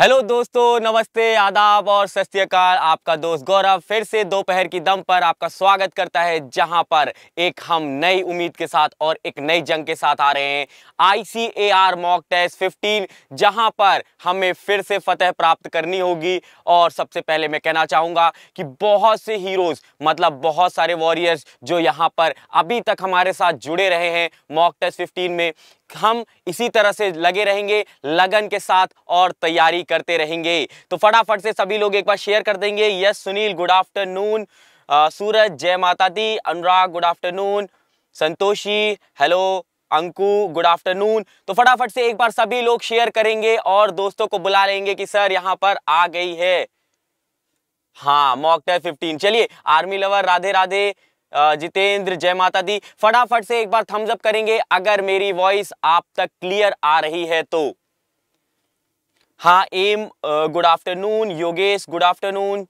hello दोस्तों नमस्ते आदाब और सत आपका दोस्त गौरव फिर से दोपहर की दम पर आपका स्वागत करता है जहां पर एक हम नई उम्मीद के साथ और एक नई जंग के साथ आ रहे हैं आईसीएआर मॉक टेस्ट 15 जहां पर हमें फिर से फतह प्राप्त करनी होगी और सबसे पहले मैं कहना चाहूँगा कि बहुत से हीरोज़ मतलब बहुत सारे वॉरियर्स जो यहाँ पर अभी तक हमारे साथ जुड़े रहे हैं मॉक टेस्ट फिफ्टीन में हम इसी तरह से लगे रहेंगे लगन के साथ और तैयारी करते रहेंगे तो फटाफट से सभी लोग एक बार शेयर कर देंगे yes Sunil good afternoon Suraj जय माता दी Anurag good afternoon Santoshi hello Anku good afternoon तो फटाफट से एक बार सभी लोग शेयर करेंगे और दोस्तों को बुला लेंगे कि सर यहाँ पर आ गई है हाँ मॉक टेस्ट फिफ्टीन चलिए आर्मी लवर राधे राधे जितेंद्र जय माता दी फटाफट से एक बार थम्स अप करेंगे अगर मेरी वॉइस आप तक क्लियर आ रही है तो हाँ M good afternoon Yogesh good afternoon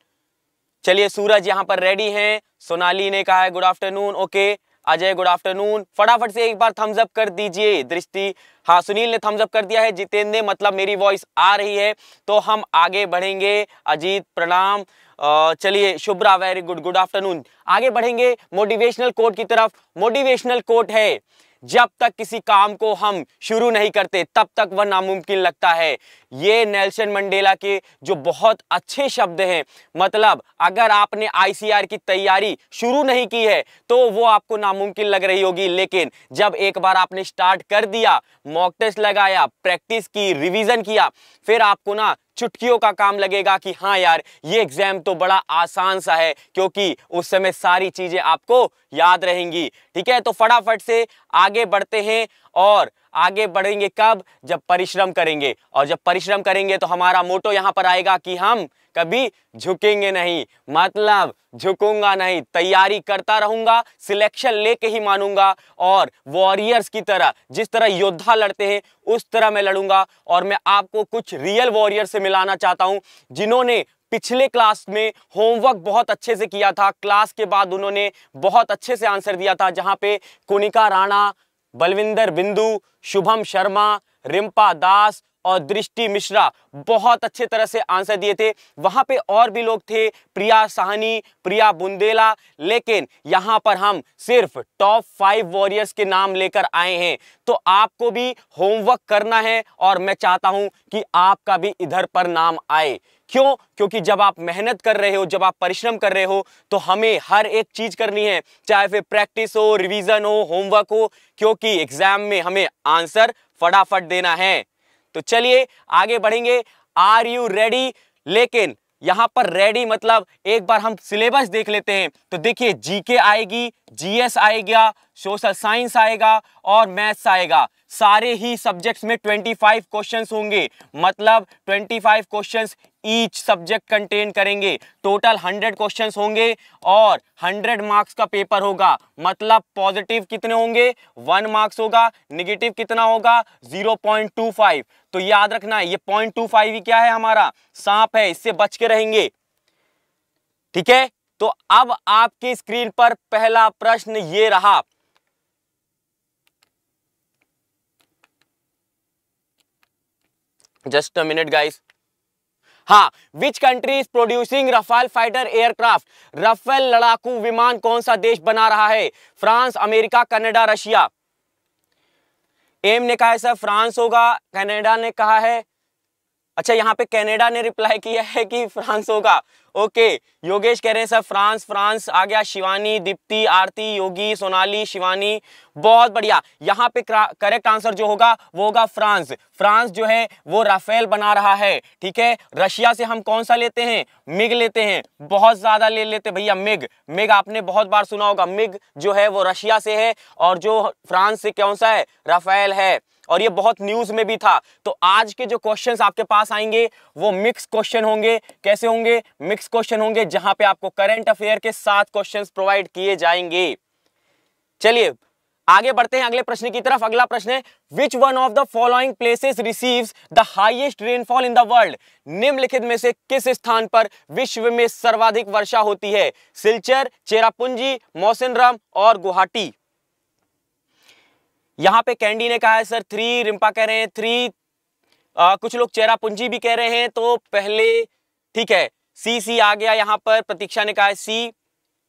चलिए सूरज यहाँ पर रेडी हैं सोनाली ने कहा है good afternoon okay Ajay good afternoon फटाफट से एक बार थम्स अप कर दीजिए दृष्टि हाँ सुनील ने थम्स अप कर दिया है जितेंद्र ने मतलब मेरी वॉइस आ रही है तो हम आगे बढ़ेंगे अजीत प्रणाम चलिए Shubhra very good good afternoon आगे बढ़ेंगे मोटिवेशनल कोट की तरफ मोटिवेशनल कोट है जब तक किसी काम को हम शुरू नहीं करते तब तक वह नामुमकिन लगता है ये नेल्सन मंडेला के जो बहुत अच्छे शब्द हैं मतलब अगर आपने आईसीआर की तैयारी शुरू नहीं की है तो वो आपको नामुमकिन लग रही होगी लेकिन जब एक बार आपने स्टार्ट कर दिया मॉक टेस्ट लगाया प्रैक्टिस की रिवीजन किया फिर आपको ना चुटकियों का काम लगेगा कि हाँ यार ये एग्जाम तो बड़ा आसान सा है क्योंकि उस समय सारी चीजें आपको याद रहेंगी ठीक है तो फटाफट से आगे बढ़ते हैं और आगे बढ़ेंगे कब जब परिश्रम करेंगे और जब परिश्रम करेंगे तो हमारा मोटो यहाँ पर आएगा कि हम कभी झुकेंगे नहीं मतलब झुकूंगा नहीं तैयारी करता रहूंगा सिलेक्शन लेके ही मानूंगा और वॉरियर्स की तरह जिस तरह योद्धा लड़ते हैं उस तरह मैं लड़ूंगा और मैं आपको कुछ रियल वॉरियर से मिलाना चाहता हूं जिन्होंने पिछले क्लास में होमवर्क बहुत अच्छे से किया था क्लास के बाद उन्होंने बहुत अच्छे से आंसर दिया था जहां पे कुनिका राणा बलविंदर बिंदु शुभम शर्मा रिम्पा दास और दृष्टि मिश्रा बहुत अच्छे तरह से आंसर दिए थे वहां पे और भी लोग थे प्रिया साहनी प्रिया बुंदेला लेकिन यहां पर हम सिर्फ टॉप फाइव वॉरियर्स के नाम लेकर आए हैं तो आपको भी होमवर्क करना है और मैं चाहता हूं कि आपका भी इधर पर नाम आए क्यों क्योंकि जब आप मेहनत कर रहे हो जब आप परिश्रम कर रहे हो तो हमें हर एक चीज करनी है चाहे फिर प्रैक्टिस हो रिवीजन हो होमवर्क हो क्योंकि एग्जाम में हमें आंसर फटाफट देना है तो चलिए आगे बढ़ेंगे आर यू रेडी लेकिन यहाँ पर रेडी मतलब एक बार हम सिलेबस देख लेते हैं तो देखिए जीके आएगी जीएस आएगा सोशल साइंस आएगा और मैथ्स आएगा सारे ही सब्जेक्ट्स में 25 क्वेश्चंस होंगे मतलब 25 क्वेश्चंस ईच सब्जेक्ट कंटेन करेंगे टोटल हंड्रेड क्वेश्चंस होंगे और हंड्रेड मार्क्स का पेपर होगा मतलब पॉजिटिव कितने होंगे वन मार्क्स होगा निगेटिव कितना होगा जीरो पॉइंट टू फाइव तो याद रखना है ये पॉइंट टू फाइव ही क्या है हमारा सांप है इससे बच के रहेंगे ठीक है तो अब आपकी स्क्रीन पर पहला प्रश्न ये रहा जस्ट अ मिनट गाइस हाँ which country is producing Rafale fighter aircraft Rafale लड़ाकू विमान कौन सा देश बना रहा है France America Canada Russia M ने कहा है सर फ्रांस होगा कनाडा ने कहा है अच्छा यहाँ पे कनाडा ने रिप्लाई किया है कि फ्रांस होगा ओके योगेश कह रहे हैं सर फ्रांस फ्रांस आ गया शिवानी दीप्ति आरती योगी सोनाली शिवानी बहुत बढ़िया यहाँ पे करेक्ट आंसर जो होगा वो होगा फ्रांस फ्रांस जो है वो राफेल बना रहा है ठीक है रशिया से हम कौन सा लेते हैं मिग लेते हैं बहुत ज़्यादा ले लेते भैया मिग मिग आपने बहुत बार सुना होगा मिग जो है वो रशिया से है और जो फ्रांस से कौन सा है राफेल है और ये बहुत न्यूज में भी था तो आज के जो क्वेश्चन आपके पास आएंगे वो मिक्स क्वेश्चन होंगे कैसे होंगे मिक्स क्वेश्चन होंगे जहां पे आपको करंट अफेयर के साथ क्वेश्चन प्रोवाइड किए जाएंगे चलिए आगे बढ़ते हैं अगले प्रश्न की तरफ अगला प्रश्न है which one of the following places receives the highest rainfall in the world निम्नलिखित में से किस स्थान पर विश्व में सर्वाधिक वर्षा होती है सिलचर चेरापुंजी मौसिनराम और गुवाहाटी यहाँ पे कैंडी ने कहा है सर थ्री रिम्पा कह रहे हैं थ्री आ, कुछ लोग चेरापुंजी भी कह रहे हैं तो पहले ठीक है सी सी आ गया यहाँ पर प्रतीक्षा ने कहा है सी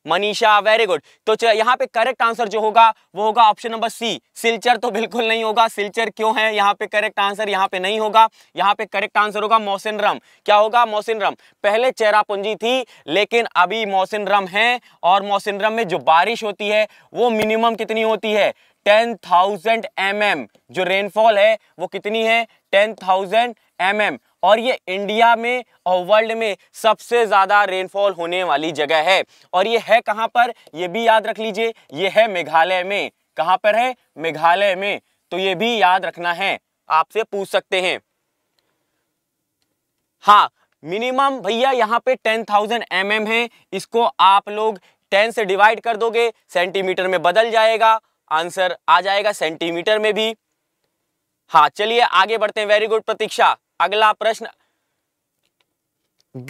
मनीषा वेरी गुड तो यहाँ पे करेक्ट आंसर जो होगा वो होगा ऑप्शन नंबर सी सिलचर तो बिल्कुल नहीं होगा सिलचर क्यों है यहाँ पे करेक्ट आंसर यहाँ पे नहीं होगा यहाँ पे करेक्ट आंसर होगा मोहसिन रम क्या होगा मोहसिन रम पहले चेरापूंजी थी लेकिन अभी मोहसिन रम है और मोहसिन रम में जो बारिश होती है वो मिनिमम कितनी होती है टेन थाउजेंड एम एम जो रेनफॉल है वो कितनी है टेन थाउजेंड एम एम और ये इंडिया में और वर्ल्ड में सबसे ज़्यादा रेनफॉल होने वाली जगह है और ये है कहाँ पर ये भी याद रख लीजिए ये है मेघालय में कहाँ पर है मेघालय में तो ये भी याद रखना है आपसे पूछ सकते हैं हाँ मिनिमम भैया यहाँ पे टेन थाउजेंड एम है इसको आप लोग टेन से डिवाइड कर दोगे सेंटीमीटर में बदल जाएगा आंसर आ जाएगा सेंटीमीटर में भी हाँ चलिए आगे बढ़ते हैं वेरी गुड प्रतीक्षा अगला प्रश्न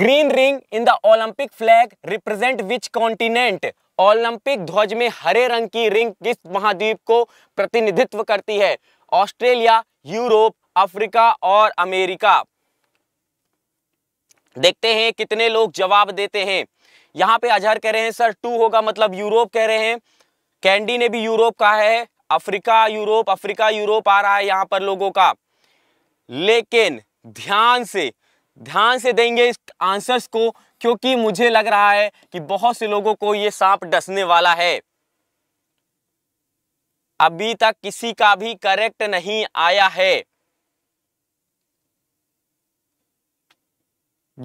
green ring in the Olympic flag represent which continent Olympic ध्वज में हरे रंग की रिंग किस महाद्वीप को प्रतिनिधित्व करती है ऑस्ट्रेलिया यूरोप अफ्रीका और अमेरिका देखते हैं कितने लोग जवाब देते हैं यहां पे अजहर कह रहे हैं सर टू होगा मतलब यूरोप कह रहे हैं कैंडी ने भी यूरोप कहा है अफ्रीका यूरोप अफ्रीका यूरोप आ रहा है यहां पर लोगों का लेकिन ध्यान से ध्यान से देंगे इस आंसर्स को क्योंकि मुझे लग रहा है कि बहुत से लोगों को ये सांप डसने वाला है अभी तक किसी का भी करेक्ट नहीं आया है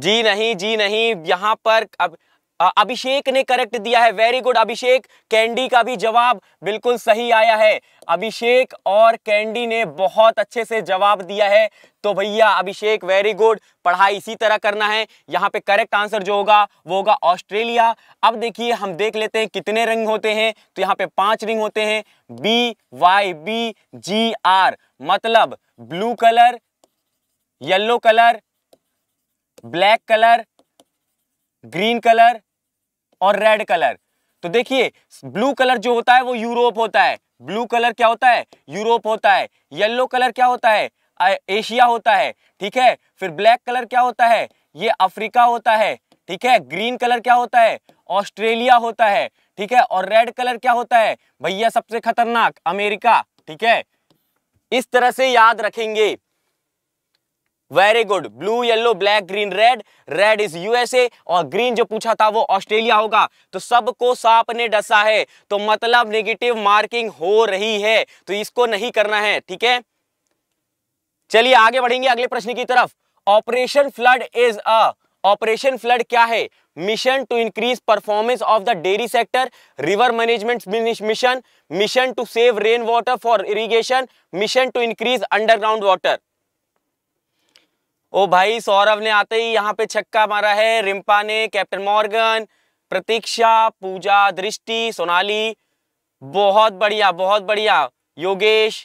जी नहीं जी नहीं यहां पर अब अभिषेक ने करेक्ट दिया है वेरी गुड अभिषेक कैंडी का भी जवाब बिल्कुल सही आया है अभिषेक और कैंडी ने बहुत अच्छे से जवाब दिया है तो भैया अभिषेक वेरी गुड पढ़ाई इसी तरह करना है यहाँ पे करेक्ट आंसर जो होगा वो होगा ऑस्ट्रेलिया अब देखिए हम देख लेते हैं कितने रिंग होते हैं तो यहाँ पे पांच रिंग होते हैं B Y B G R मतलब blue colour yellow colour black colour green colour और रेड कलर तो देखिए ब्लू कलर जो होता है वो यूरोप होता है ब्लू कलर क्या होता है यूरोप होता है येलो कलर क्या होता है एशिया होता है ठीक है फिर ब्लैक कलर क्या होता है ये अफ्रीका होता है ठीक है ग्रीन कलर क्या होता है ऑस्ट्रेलिया होता है ठीक है और रेड कलर क्या होता है भैया सबसे खतरनाक अमेरिका ठीक है इस तरह से याद रखेंगे very good blue yellow black green red red is USA और ग्रीन जो पूछा था वो ऑस्ट्रेलिया होगा तो सबको सांप ने डसा है तो मतलब नेगेटिव मार्किंग हो रही है तो इसको नहीं करना है ठीक है चलिए आगे बढ़ेंगे अगले प्रश्न की तरफ operation flood is a operation flood क्या है mission to increase performance of the dairy sector river management mission mission to save rain water for irrigation mission to increase underground water ओ भाई सौरभ ने आते ही यहाँ पे छक्का मारा है रिम्पा ने कैप्टन मॉर्गन प्रतीक्षा पूजा दृष्टि सोनाली बहुत बढ़िया बहुत बढ़िया योगेश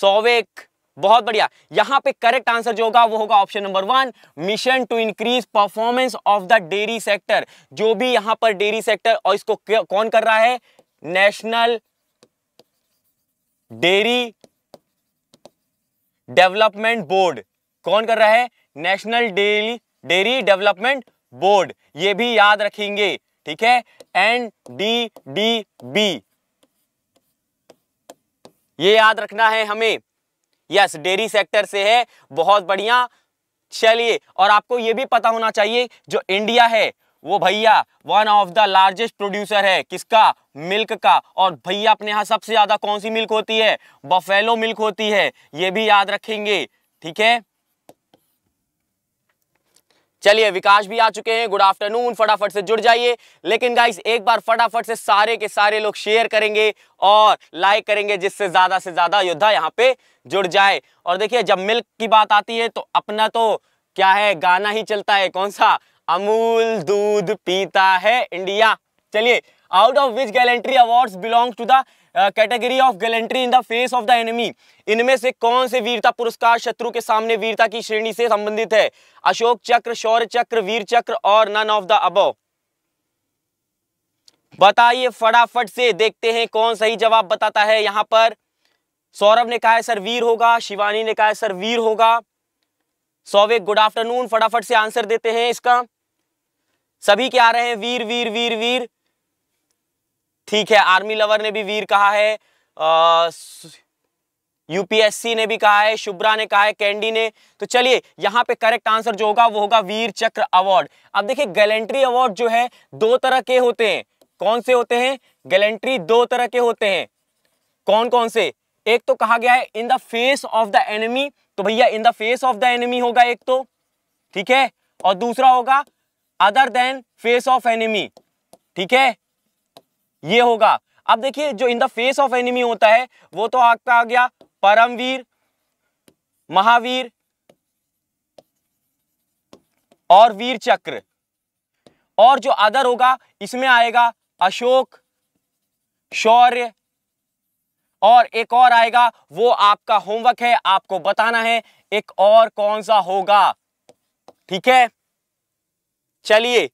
सौविक बहुत बढ़िया यहाँ पे करेक्ट आंसर जो होगा वो होगा option number one mission to increase performance of the dairy sector जो भी यहां पर डेयरी सेक्टर और इसको कौन कर रहा है नेशनल डेयरी डेवलपमेंट बोर्ड कौन कर रहा है national daily dairy development board ये भी याद रखेंगे ठीक है एन डी डी बी ये याद रखना है हमें यस डेयरी सेक्टर से है बहुत बढ़िया चलिए और आपको ये भी पता होना चाहिए जो इंडिया है वो भैया one of the largest producer है किसका मिल्क का और भैया अपने यहां सबसे ज्यादा कौन सी मिल्क होती है बफेलो मिल्क होती है ये भी याद रखेंगे ठीक है चलिए विकास भी आ चुके हैं गुड आफ्टरनून फटाफट से जुड़ जाइए लेकिन गाइस एक बार फटाफट से सारे के सारे लोग शेयर करेंगे और लाइक करेंगे जिससे ज्यादा से ज्यादा योद्धा यहाँ पे जुड़ जाए और देखिए जब मिल्क की बात आती है तो अपना तो क्या है गाना ही चलता है कौन सा अमूल दूध पीता है इंडिया चलिए out of which gallantry awards belong to the category of gallantry in the face of the enemy इनमें से कौन से वीरता पुरस्कार शत्रु के सामने वीरता की श्रेणी से संबंधित है अशोक चक्र शौर्य चक्र वीर चक्र और नन ऑफ द अबव बताइए फटाफट से देखते हैं कौन सही जवाब बताता है यहां पर सौरभ ने कहा है सर वीर होगा शिवानी ने कहा है सर वीर होगा सौवे गुड आफ्टरनून फटाफट से आंसर देते हैं इसका सभी के आ रहे हैं वीर वीर वीर वीर ठीक है आर्मी लवर ने भी वीर कहा है यूपीएससी ने भी कहा है शुभ्रा ने कहा है कैंडी ने तो चलिए यहाँ पे करेक्ट आंसर जो होगा वो होगा वीर चक्र अवार्ड अब देखिए गैलेंट्री अवार्ड जो है दो तरह के होते हैं कौन से होते हैं गैलेंट्री दो तरह के होते हैं कौन कौन से एक तो कहा गया है in the face of the enemy तो भैया in the face of the enemy होगा एक तो ठीक है और दूसरा होगा other than face of enemy ठीक है ये होगा अब देखिए जो in the face of enemy होता है वो तो आपका आ गया परमवीर महावीर और वीर चक्र और जो अदर होगा इसमें आएगा अशोक शौर्य और एक और आएगा वो आपका होमवर्क है आपको बताना है एक और कौन सा होगा ठीक है चलिए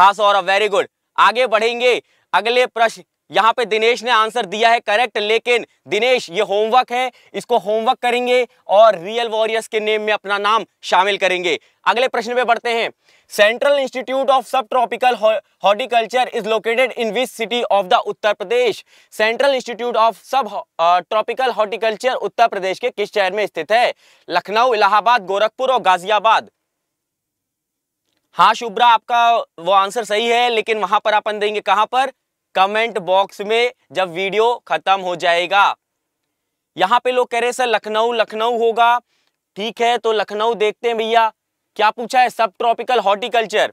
हाँ सौरभ वेरी गुड आगे बढ़ेंगे अगले प्रश्न यहाँ पे दिनेश ने आंसर दिया है करेक्ट लेकिन दिनेश ये होमवर्क है इसको होमवर्क करेंगे और रियल वॉरियर्स के नेम में अपना नाम शामिल करेंगे अगले प्रश्न पे बढ़ते हैं central institute of subtropical horticulture is located in which city of the Uttar Pradesh central institute of subtropical horticulture Uttar Pradesh के किस शहर में स्थित है लखनऊ इलाहाबाद गोरखपुर और गाजियाबाद हाँ शुभ्रा आपका वो आंसर सही है लेकिन वहां पर अपन देंगे कहां पर कमेंट बॉक्स में जब वीडियो खत्म हो जाएगा यहाँ पे लोग कह रहे सर लखनऊ लखनऊ होगा ठीक है तो लखनऊ देखते हैं भैया क्या पूछा है सब ट्रॉपिकल हॉर्टिकल्चर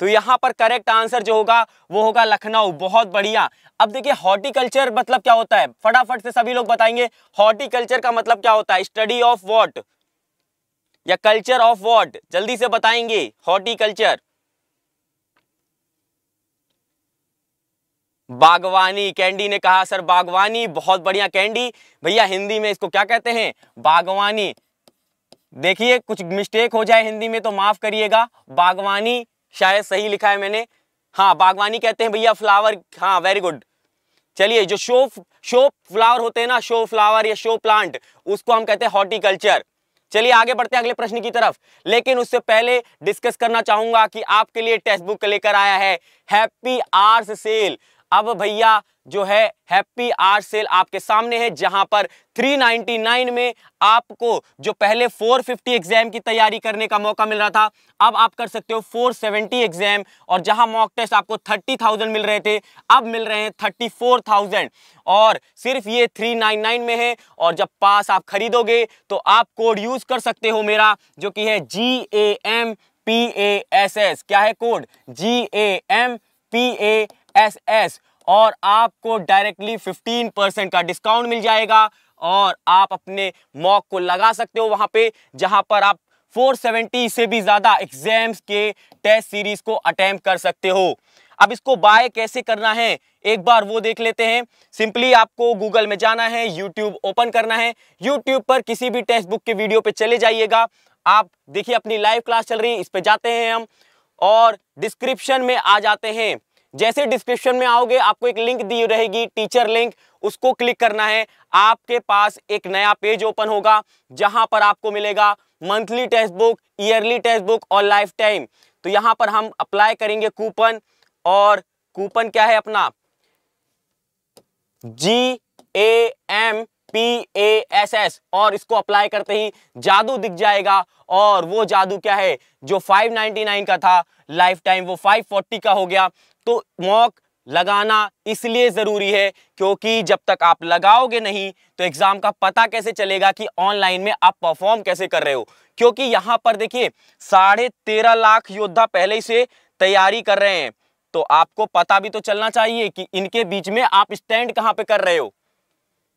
तो यहाँ पर करेक्ट आंसर जो होगा वो होगा लखनऊ बहुत बढ़िया अब देखिए हॉर्टिकल्चर मतलब क्या होता है फटाफट से सभी लोग बताएंगे हॉर्टिकल्चर का मतलब क्या होता है स्टडी ऑफ वॉट या कल्चर ऑफ वॉट जल्दी से बताएंगे हॉर्टिकल्चर बागवानी कैंडी ने कहा सर बागवानी बहुत बढ़िया कैंडी भैया हिंदी में इसको क्या कहते हैं बागवानी देखिए कुछ मिस्टेक हो जाए हिंदी में तो माफ करिएगा बागवानी शायद सही लिखा है मैंने हाँ बागवानी कहते हैं भैया फ्लावर हाँ वेरी गुड चलिए जो शो शो फ्लावर होते हैं ना शो फ्लावर या शो प्लांट उसको हम कहते हैं हॉर्टिकल्चर चलिए आगे बढ़ते हैं अगले प्रश्न की तरफ लेकिन उससे पहले डिस्कस करना चाहूंगा कि आपके लिए टेक्स्ट बुक लेकर आया है हैप्पी आर्स सेल अब भैया जो है हैप्पी आर सेल आपके सामने है जहां पर 399 में आपको जो पहले 450 एग्जाम की तैयारी करने का मौका मिल रहा था अब आप कर सकते हो 470 एग्जाम और जहां मॉक टेस्ट आपको 30,000 मिल रहे थे अब मिल रहे हैं 34,000 और सिर्फ ये 399 में है और जब पास आप खरीदोगे तो आप कोड यूज कर सकते हो मेरा जो कि है G A M P A S S क्या है code G A M P A S S और आपको डायरेक्टली 15 परसेंट का डिस्काउंट मिल जाएगा और आप अपने मॉक को लगा सकते हो वहाँ पे जहाँ पर आप 470 से भी ज़्यादा एग्जाम्स के टेस्ट सीरीज को अटैम्प्ट कर सकते हो अब इसको बाय कैसे करना है एक बार वो देख लेते हैं सिंपली आपको गूगल में जाना है यूट्यूब ओपन करना है यूट्यूब पर किसी भी टेक्स्ट बुक के वीडियो पे चले जाइएगा आप देखिए अपनी लाइव क्लास चल रही है इस पर जाते हैं हम और डिस्क्रिप्शन में आ जाते हैं जैसे डिस्क्रिप्शन में आओगे आपको एक लिंक दी रहेगी टीचर लिंक उसको क्लिक करना है आपके पास एक नया पेज ओपन होगा जहां पर आपको मिलेगा monthly textbook yearly textbook और लाइफ टाइम तो यहां पर हम अप्लाई करेंगे कूपन और कूपन क्या है अपना G A M P A S S और इसको अप्लाई करते ही जादू दिख जाएगा और वो जादू क्या है जो 599 का था लाइफ टाइम वो 540 का हो गया तो मॉक लगाना इसलिए ज़रूरी है क्योंकि जब तक आप लगाओगे नहीं तो एग्ज़ाम का पता कैसे चलेगा कि ऑनलाइन में आप परफॉर्म कैसे कर रहे हो क्योंकि यहाँ पर देखिए साढ़े तेरह लाख योद्धा पहले से तैयारी कर रहे हैं तो आपको पता भी तो चलना चाहिए कि इनके बीच में आप स्टैंड कहाँ पे कर रहे हो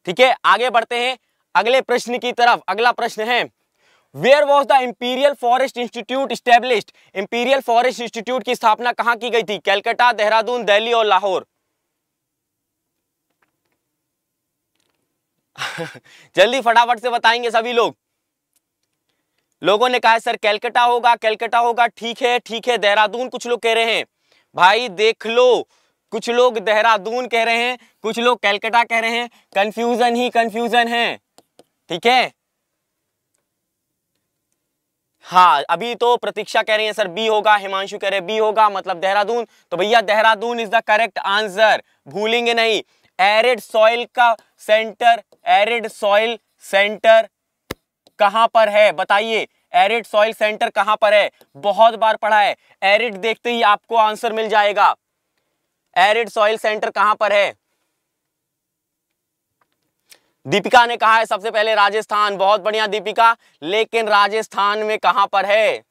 ठीक है आगे बढ़ते हैं अगले प्रश्न की तरफ अगला प्रश्न है where was the imperial forest institute established imperial forest institute की स्थापना कहां की गई थी कैलकाटा देहरादून दिल्ली और लाहौर जल्दी फटाफट से बताएंगे सभी लोग लोगों ने कहा सर कैलकाटा होगा कैलकाटा होगा ठीक है ठीक है देहरादून कुछ लोग कह रहे हैं भाई देख लो कुछ लोग देहरादून कह रहे हैं कुछ लोग कैलकाटा कह रहे हैं कंफ्यूजन ही कंफ्यूजन है ठीक है हाँ अभी तो प्रतीक्षा कह रही है सर बी होगा हिमांशु कह रहे बी होगा मतलब देहरादून तो भैया Dehradun is the correct answer भूलेंगे नहीं एरिड सॉइल का सेंटर एरिड सॉइल सेंटर कहां पर है बताइए एरिड सॉइल सेंटर कहां पर है बहुत बार पढ़ा है एरिड देखते ही आपको आंसर मिल जाएगा एरिड सॉइल सेंटर कहां पर है दीपिका ने कहा है सबसे पहले राजस्थान बहुत बढ़िया दीपिका लेकिन राजस्थान में कहां पर है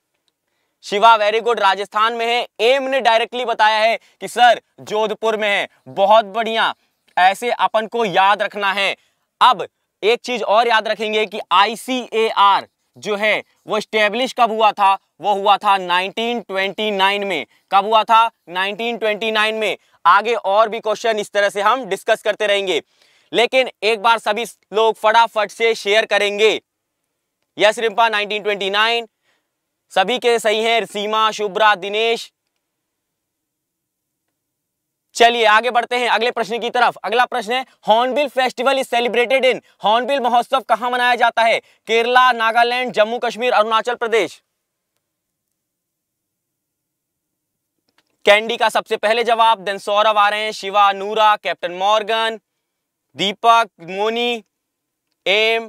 शिवा वेरी गुड राजस्थान में है एम ने डायरेक्टली बताया है कि सर जोधपुर में है बहुत बढ़िया ऐसे अपन को याद रखना है अब एक चीज और याद रखेंगे कि आईसीएआर जो है वो स्टेब्लिश कब हुआ था वो हुआ था 1929 में कब हुआ था 1929 में आगे और भी क्वेश्चन इस तरह से हम डिस्कस करते रहेंगे लेकिन एक बार सभी लोग फटाफट से शेयर करेंगे यस रिम्पा 1929 सभी के सही हैं सीमा शुभ्रा दिनेश चलिए आगे बढ़ते हैं अगले प्रश्न की तरफ अगला प्रश्न है hornbill festival is celebrated in hornbill महोत्सव कहां मनाया जाता है केरला नागालैंड जम्मू कश्मीर अरुणाचल प्रदेश कैंडी का सबसे पहले जवाब देन सौरभ आ रहे हैं Shiva Noora Captain Morgan Deepak Moni M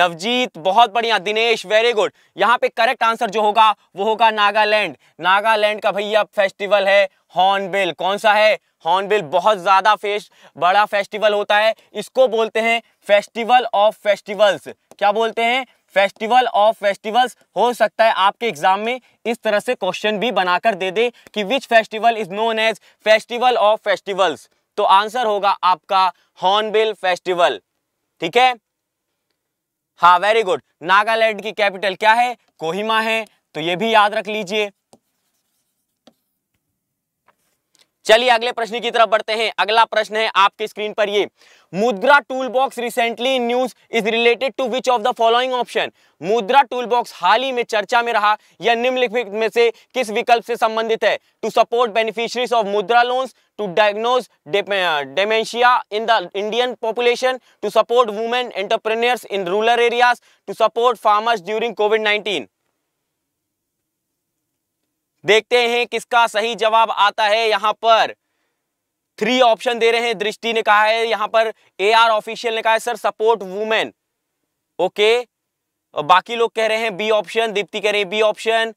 Navjeet बहुत बढ़िया दिनेश वेरी गुड यहाँ पे करेक्ट आंसर जो होगा वो होगा नागालैंड नागालैंड का भैया फेस्टिवल है हॉर्नबिल कौन सा है हॉर्नबिल बहुत ज़्यादा फेस्ट बड़ा फेस्टिवल होता है इसको बोलते हैं फेस्टिवल ऑफ फेस्टिवल्स क्या बोलते हैं फेस्टिवल ऑफ फेस्टिवल्स हो सकता है आपके एग्जाम में इस तरह से क्वेश्चन भी बनाकर दे दे कि which festival is known as festival of festivals तो आंसर होगा आपका हॉर्नबिल फेस्टिवल ठीक है हाँ वेरी गुड नागालैंड की कैपिटल क्या है कोहिमा है तो ये भी याद रख लीजिए चलिए अगले प्रश्न की तरफ बढ़ते हैं अगला प्रश्न है आपके स्क्रीन पर ये Mudra tool box recently news is related to which of the following option Mudra tool box हाल ही में चर्चा में रहा या निम्नलिखित में से किस विकल्प से संबंधित है to support beneficiaries of Mudra loans to diagnose dementia in the Indian population to support women entrepreneurs in rural areas to support farmers during COVID nineteen देखते हैं किसका सही जवाब आता है यहां पर थ्री ऑप्शन दे रहे हैं दृष्टि ने कहा है यहां पर ए आर ऑफिशियल ने कहा है सर सपोर्ट वुमेन ओके बाकी लोग कह रहे हैं बी ऑप्शन दीप्ति कह रही है बी ऑप्शन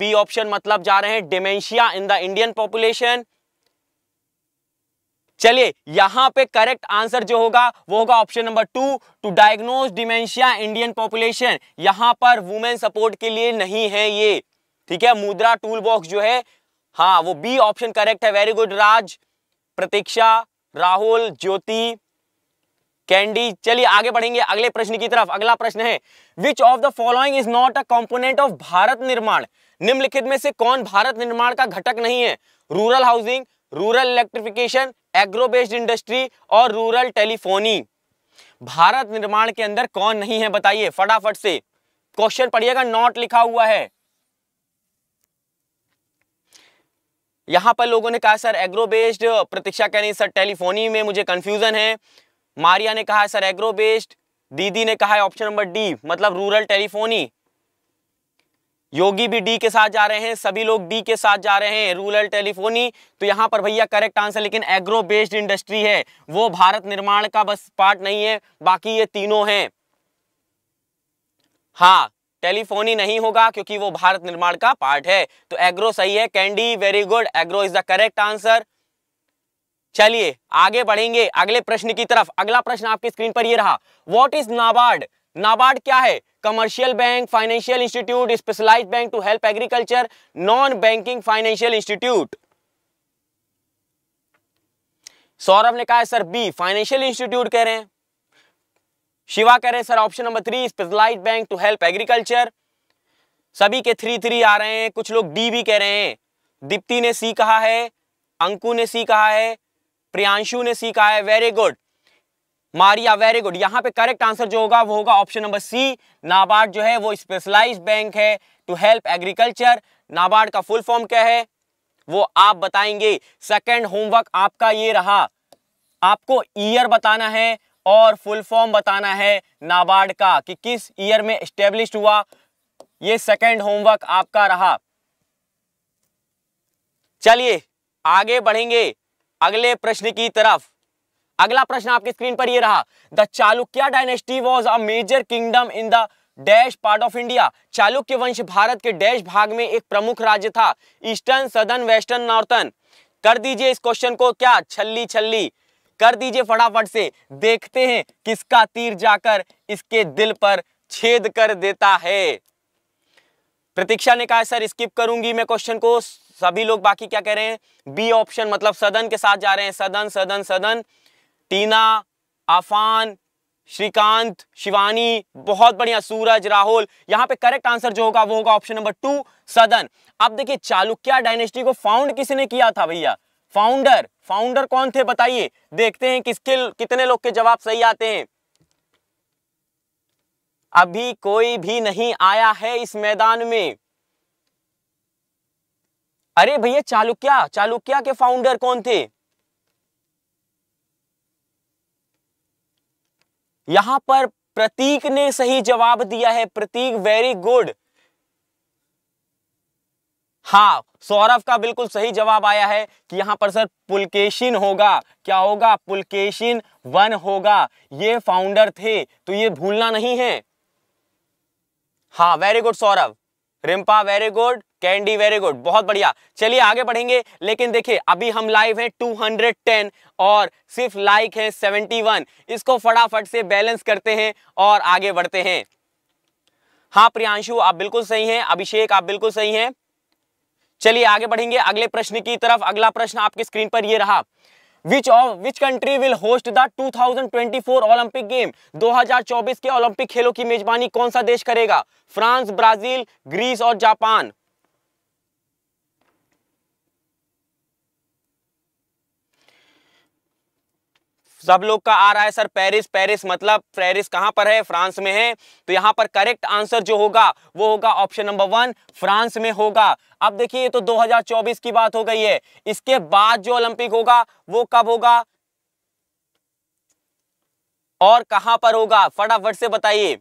बी ऑप्शन मतलब जा रहे हैं dementia in the Indian population चलिए यहां पे करेक्ट आंसर जो होगा वो होगा option number two to diagnose dementia Indian population यहां पर वुमेन सपोर्ट के लिए नहीं है ये ठीक है मुद्रा टूल बॉक्स जो है हाँ वो बी ऑप्शन करेक्ट है very good Raj Pratiksha Rahul Jyoti Candy चलिए आगे बढ़ेंगे अगले प्रश्न की तरफ अगला प्रश्न है which of the following is not a component of Bharat Nirman निम्नलिखित में से कौन भारत निर्माण का घटक नहीं है rural housing rural electrification agro based industry और रूरल टेलीफोनी भारत निर्माण के अंदर कौन नहीं है बताइए फटाफट से क्वेश्चन पढ़िएगा नॉट लिखा हुआ है यहाँ पर लोगों ने कहा सर एग्रो बेस्ड प्रतीक्षा कह रही सर टेलीफोनी में मुझे कन्फ्यूज़न है मारिया ने कहा सर एग्रो बेस्ड दीदी ने कहा है ऑप्शन नंबर डी मतलब रूरल टेलीफोनी योगी भी डी के साथ जा रहे हैं सभी लोग डी के साथ जा रहे हैं रूरल टेलीफोनी तो यहाँ पर भैया करेक्ट आंसर लेकिन एग्रो बेस्ड इंडस्ट्री है वो भारत निर्माण का बस पार्ट नहीं है बाकी ये तीनों हैं हाँ टेलीफोन ही नहीं होगा क्योंकि वो भारत निर्माण का पार्ट है तो एग्रो सही है Candy very good agro is the correct answer चलिए आगे बढ़ेंगे अगले प्रश्न की तरफ अगला प्रश्न आपकी स्क्रीन पर ये रहा व्हाट इज नाबार्ड नाबार्ड क्या है commercial bank financial institute specialize bank to help agriculture non banking financial institute Saurabh ने कहा है सर बी फाइनेंशियल इंस्टीट्यूट कह रहे हैं शिवा कह रहे sir option number three specialize bank to help agriculture सभी के थ्री थ्री आ रहे हैं कुछ लोग डी भी कह रहे हैं दीप्ति ने सी कहा है अंकु ने सी कहा है प्रियांशु ने सी कहा है very good Maria very good यहाँ पे करेक्ट आंसर जो होगा वो होगा ऑप्शन नंबर सी नाबार्ड जो है वो स्पेशलाइज बैंक है टू हेल्प एग्रीकल्चर नाबार्ड का फुल फॉर्म क्या है वो आप बताएंगे सेकेंड होमवर्क आपका ये रहा आपको ईयर बताना है और फुल फॉर्म बताना है नाबार्ड का कि किस ईयर में स्टेब्लिश हुआ ये सेकंड होमवर्क आपका रहा चलिए आगे बढ़ेंगे अगले प्रश्न की तरफ अगला प्रश्न आपके स्क्रीन पर ये रहा the Chalukya dynasty was a major kingdom in the dash part of India Chalukya वंश भारत के डैश भाग में एक प्रमुख राज्य था ईस्टर्न सदर्न वेस्टर्न नॉर्थन कर दीजिए इस क्वेश्चन को क्या छल्ली छल्ली कर दीजिए फटाफट से देखते हैं किसका तीर जाकर इसके दिल पर छेद कर देता है प्रतीक्षा ने कहा सर स्किप करूंगी मैं क्वेश्चन को सभी लोग बाकी क्या कह रहे हैं बी ऑप्शन मतलब सदन के साथ जा रहे हैं सदन सदन सदन टीना आफान श्रीकांत शिवानी बहुत बढ़िया सूरज राहुल यहां पे करेक्ट आंसर जो होगा वो होगा ऑप्शन नंबर टू सदन अब देखिए चालुक्या डायनेस्टी को फाउंड किसने किया था भैया फाउंडर फाउंडर कौन थे बताइए देखते हैं किसके कितने लोग के जवाब सही आते हैं अभी कोई भी नहीं आया है इस मैदान में अरे भैया चालुक्या चालुक्या के फाउंडर कौन थे यहां पर प्रतीक ने सही जवाब दिया है प्रतीक वेरी गुड हाँ सौरभ का बिल्कुल सही जवाब आया है कि यहाँ पर सर पुलकेशिन होगा क्या होगा पुलकेशिन वन होगा ये फाउंडर थे तो ये भूलना नहीं है हाँ very good Saurabh Rimpa very good Candy very good बहुत बढ़िया चलिए आगे बढ़ेंगे लेकिन देखिए अभी हम लाइव हैं 210 और सिर्फ लाइक है 71 इसको फटाफट से बैलेंस करते हैं और आगे बढ़ते हैं हाँ प्रियांशु आप बिल्कुल सही हैं अभिषेक आप बिल्कुल सही हैं चलिए आगे बढ़ेंगे अगले प्रश्न की तरफ अगला प्रश्न आपके स्क्रीन पर यह रहा which of which country will host the 2024 Olympic game 2024 के ओलंपिक खेलों की मेजबानी कौन सा देश करेगा फ्रांस ब्राजील ग्रीस और जापान सब लोग का आ रहा है सर पेरिस पेरिस मतलब पेरिस कहां पर है फ्रांस में है तो यहां पर करेक्ट आंसर जो होगा वो होगा ऑप्शन नंबर वन फ्रांस में होगा अब देखिए ये तो 2024 की बात हो गई है इसके बाद जो ओलंपिक होगा वो कब होगा और कहां पर होगा फटाफट से बताइए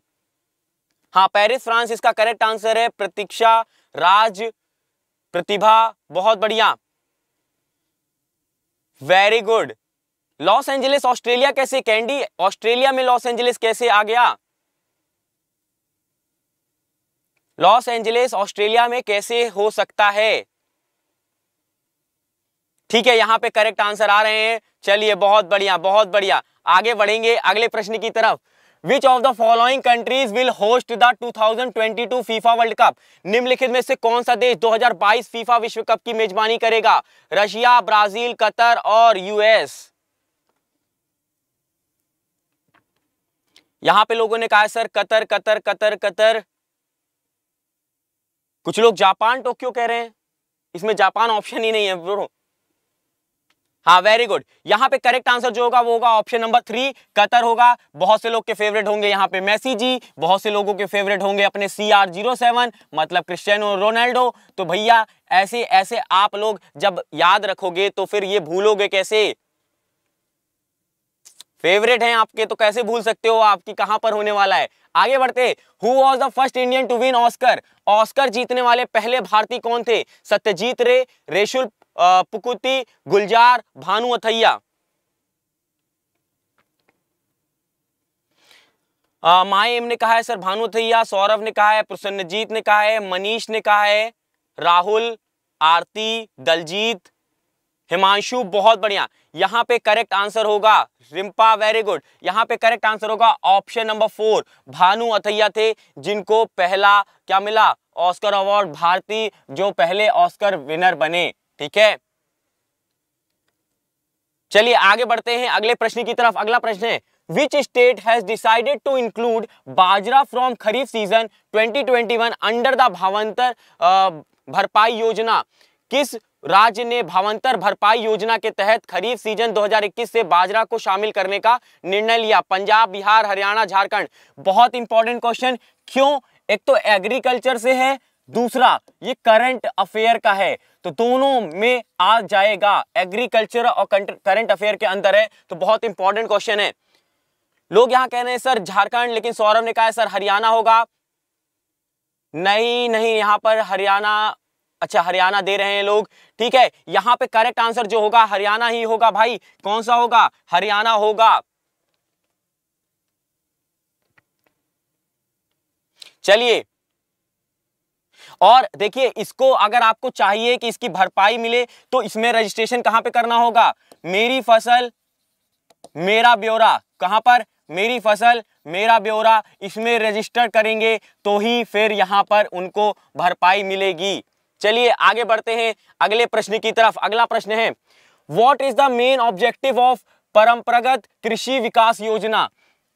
हाँ पेरिस फ्रांस इसका करेक्ट आंसर है प्रतीक्षा राज प्रतिभा बहुत बढ़िया very good Los Angeles Australia कैसे कैंडी ऑस्ट्रेलिया में लॉस एंजलिस कैसे आ गया लॉस एंजलिस ऑस्ट्रेलिया में कैसे हो सकता है ठीक है यहां पे करेक्ट आंसर आ रहे हैं चलिए बहुत बढ़िया बहुत बढ़िया आगे बढ़ेंगे अगले प्रश्न की तरफ which of the following countries will host the 2022 FIFA world cup निम्नलिखित में से कौन सा देश 2022 फीफा विश्व कप की मेजबानी करेगा रशिया ब्राजील कतर और यूएस यहां पे लोगों ने कहा sir Qatar Qatar Qatar Qatar कुछ लोग जापान टोक्यो कह रहे हैं इसमें जापान ऑप्शन ही नहीं है ब्रो हाँ वेरी गुड यहाँ पे करेक्ट आंसर जो होगा वो होगा ऑप्शन नंबर थ्री कतर होगा बहुत से लोग के फेवरेट होंगे यहाँ पे मैसी जी बहुत से लोगों के फेवरेट होंगे अपने सी आर जीरो सेवन मतलब क्रिस्टियानो रोनाल्डो तो भैया ऐसे ऐसे आप लोग जब याद रखोगे तो फिर ये भूलोगे कैसे फेवरेट हैं आपके तो कैसे भूल सकते हो आपकी कहां पर होने वाला है आगे बढ़ते who was the first Indian to win Oscar Oscar जीतने वाले पहले भारतीय कौन थे सत्यजीत रे रेशुल पुकुति गुलजार भानु अथैया एम ने कहा है सर भानु अथैया सौरभ ने कहा है प्रसन्नजीत ने कहा है मनीष ने कहा है राहुल आरती दलजीत हिमांशु बहुत बढ़िया यहाँ पे करेक्ट आंसर होगा रिम्पा वेरी गुड यहाँ पे करेक्ट आंसर होगा option number four Bhanu Athaiya थे जिनको पहला क्या मिला ऑस्कर अवार्ड भारती जो पहले ऑस्कर विनर बने ठीक है चलिए आगे बढ़ते हैं अगले प्रश्न की तरफ अगला प्रश्न है which state has decided to include bajra from kharif season 2021 under the Bhavantar Bharpai Yojana किस राज्य ने भावंतर भरपाई योजना के तहत खरीफ सीजन 2021 से बाजरा को शामिल करने का निर्णय लिया पंजाब बिहार हरियाणा झारखंड बहुत इंपॉर्टेंट क्वेश्चन क्यों एक तो एग्रीकल्चर से है दूसरा ये करंट अफेयर का है तो दोनों में आ जाएगा एग्रीकल्चर और करंट अफेयर के अंदर है तो बहुत इंपॉर्टेंट क्वेश्चन है लोग यहां कह रहे हैं सर झारखंड लेकिन सौरभ ने कहा है सर हरियाणा होगा नहीं नहीं यहां पर हरियाणा अच्छा हरियाणा दे रहे हैं लोग ठीक है यहाँ पे करेक्ट आंसर जो होगा हरियाणा ही होगा भाई कौन सा होगा हरियाणा होगा चलिए और देखिए इसको अगर आपको चाहिए कि इसकी भरपाई मिले तो इसमें रजिस्ट्रेशन कहां पे करना होगा मेरी फसल मेरा ब्यौरा कहां पर मेरी फसल मेरा ब्यौरा इसमें रजिस्टर करेंगे तो ही फिर यहां पर उनको भरपाई मिलेगी चलिए आगे बढ़ते हैं अगले प्रश्न की तरफ अगला प्रश्न है what is the main objective of Paramparagat Krishi विकास योजना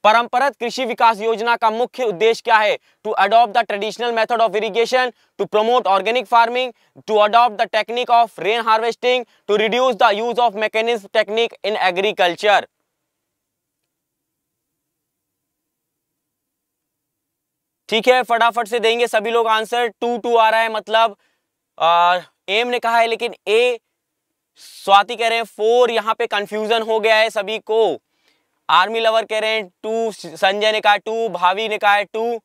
परंपरागत कृषि विकास योजना का मुख्य उद्देश्य क्या है to adopt the traditional method of irrigation to promote organic farming to adopt the technique of rain harvesting to reduce the use of mechanism technique in agriculture ठीक है फटाफट से देंगे सभी लोग आंसर टू टू आ रहा है मतलब एम ने कहा है लेकिन ए स्वाति कह रहे हैं फोर यहाँ पे कंफ्यूजन हो गया है सभी को आर्मी लवर कह रहे हैं टू संजय ने कहा टू भावी ने कहा टू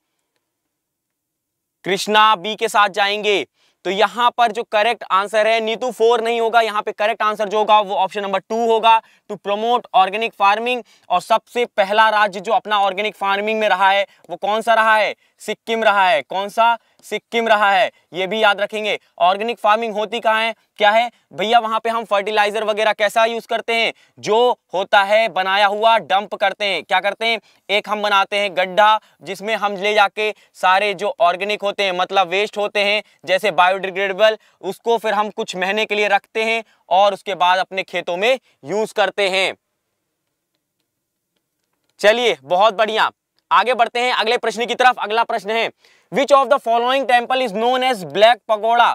कृष्णा बी के साथ जाएंगे तो यहां पर जो करेक्ट आंसर है नीतू फोर नहीं होगा यहाँ पे करेक्ट आंसर जो होगा वो ऑप्शन नंबर टू होगा टू प्रमोट ऑर्गेनिक फार्मिंग और सबसे पहला राज्य जो अपना ऑर्गेनिक फार्मिंग में रहा है वो कौन सा रहा है सिक्किम रहा है कौन सा सिक्किम रहा है ये भी याद रखेंगे ऑर्गेनिक फार्मिंग होती कहाँ है क्या है भैया वहाँ पे हम फर्टिलाइजर वगैरह कैसा यूज करते हैं जो होता है बनाया हुआ डंप करते हैं क्या करते हैं एक हम बनाते हैं गड्ढा जिसमें हम ले जाके सारे जो ऑर्गेनिक होते हैं मतलब वेस्ट होते हैं जैसे बायोडिग्रेडेबल उसको फिर हम कुछ महीने के लिए रखते हैं और उसके बाद अपने खेतों में यूज करते हैं चलिए बहुत बढ़िया आगे बढ़ते हैं अगले प्रश्न की तरफ अगला प्रश्न है which of the following temple is known as black pagoda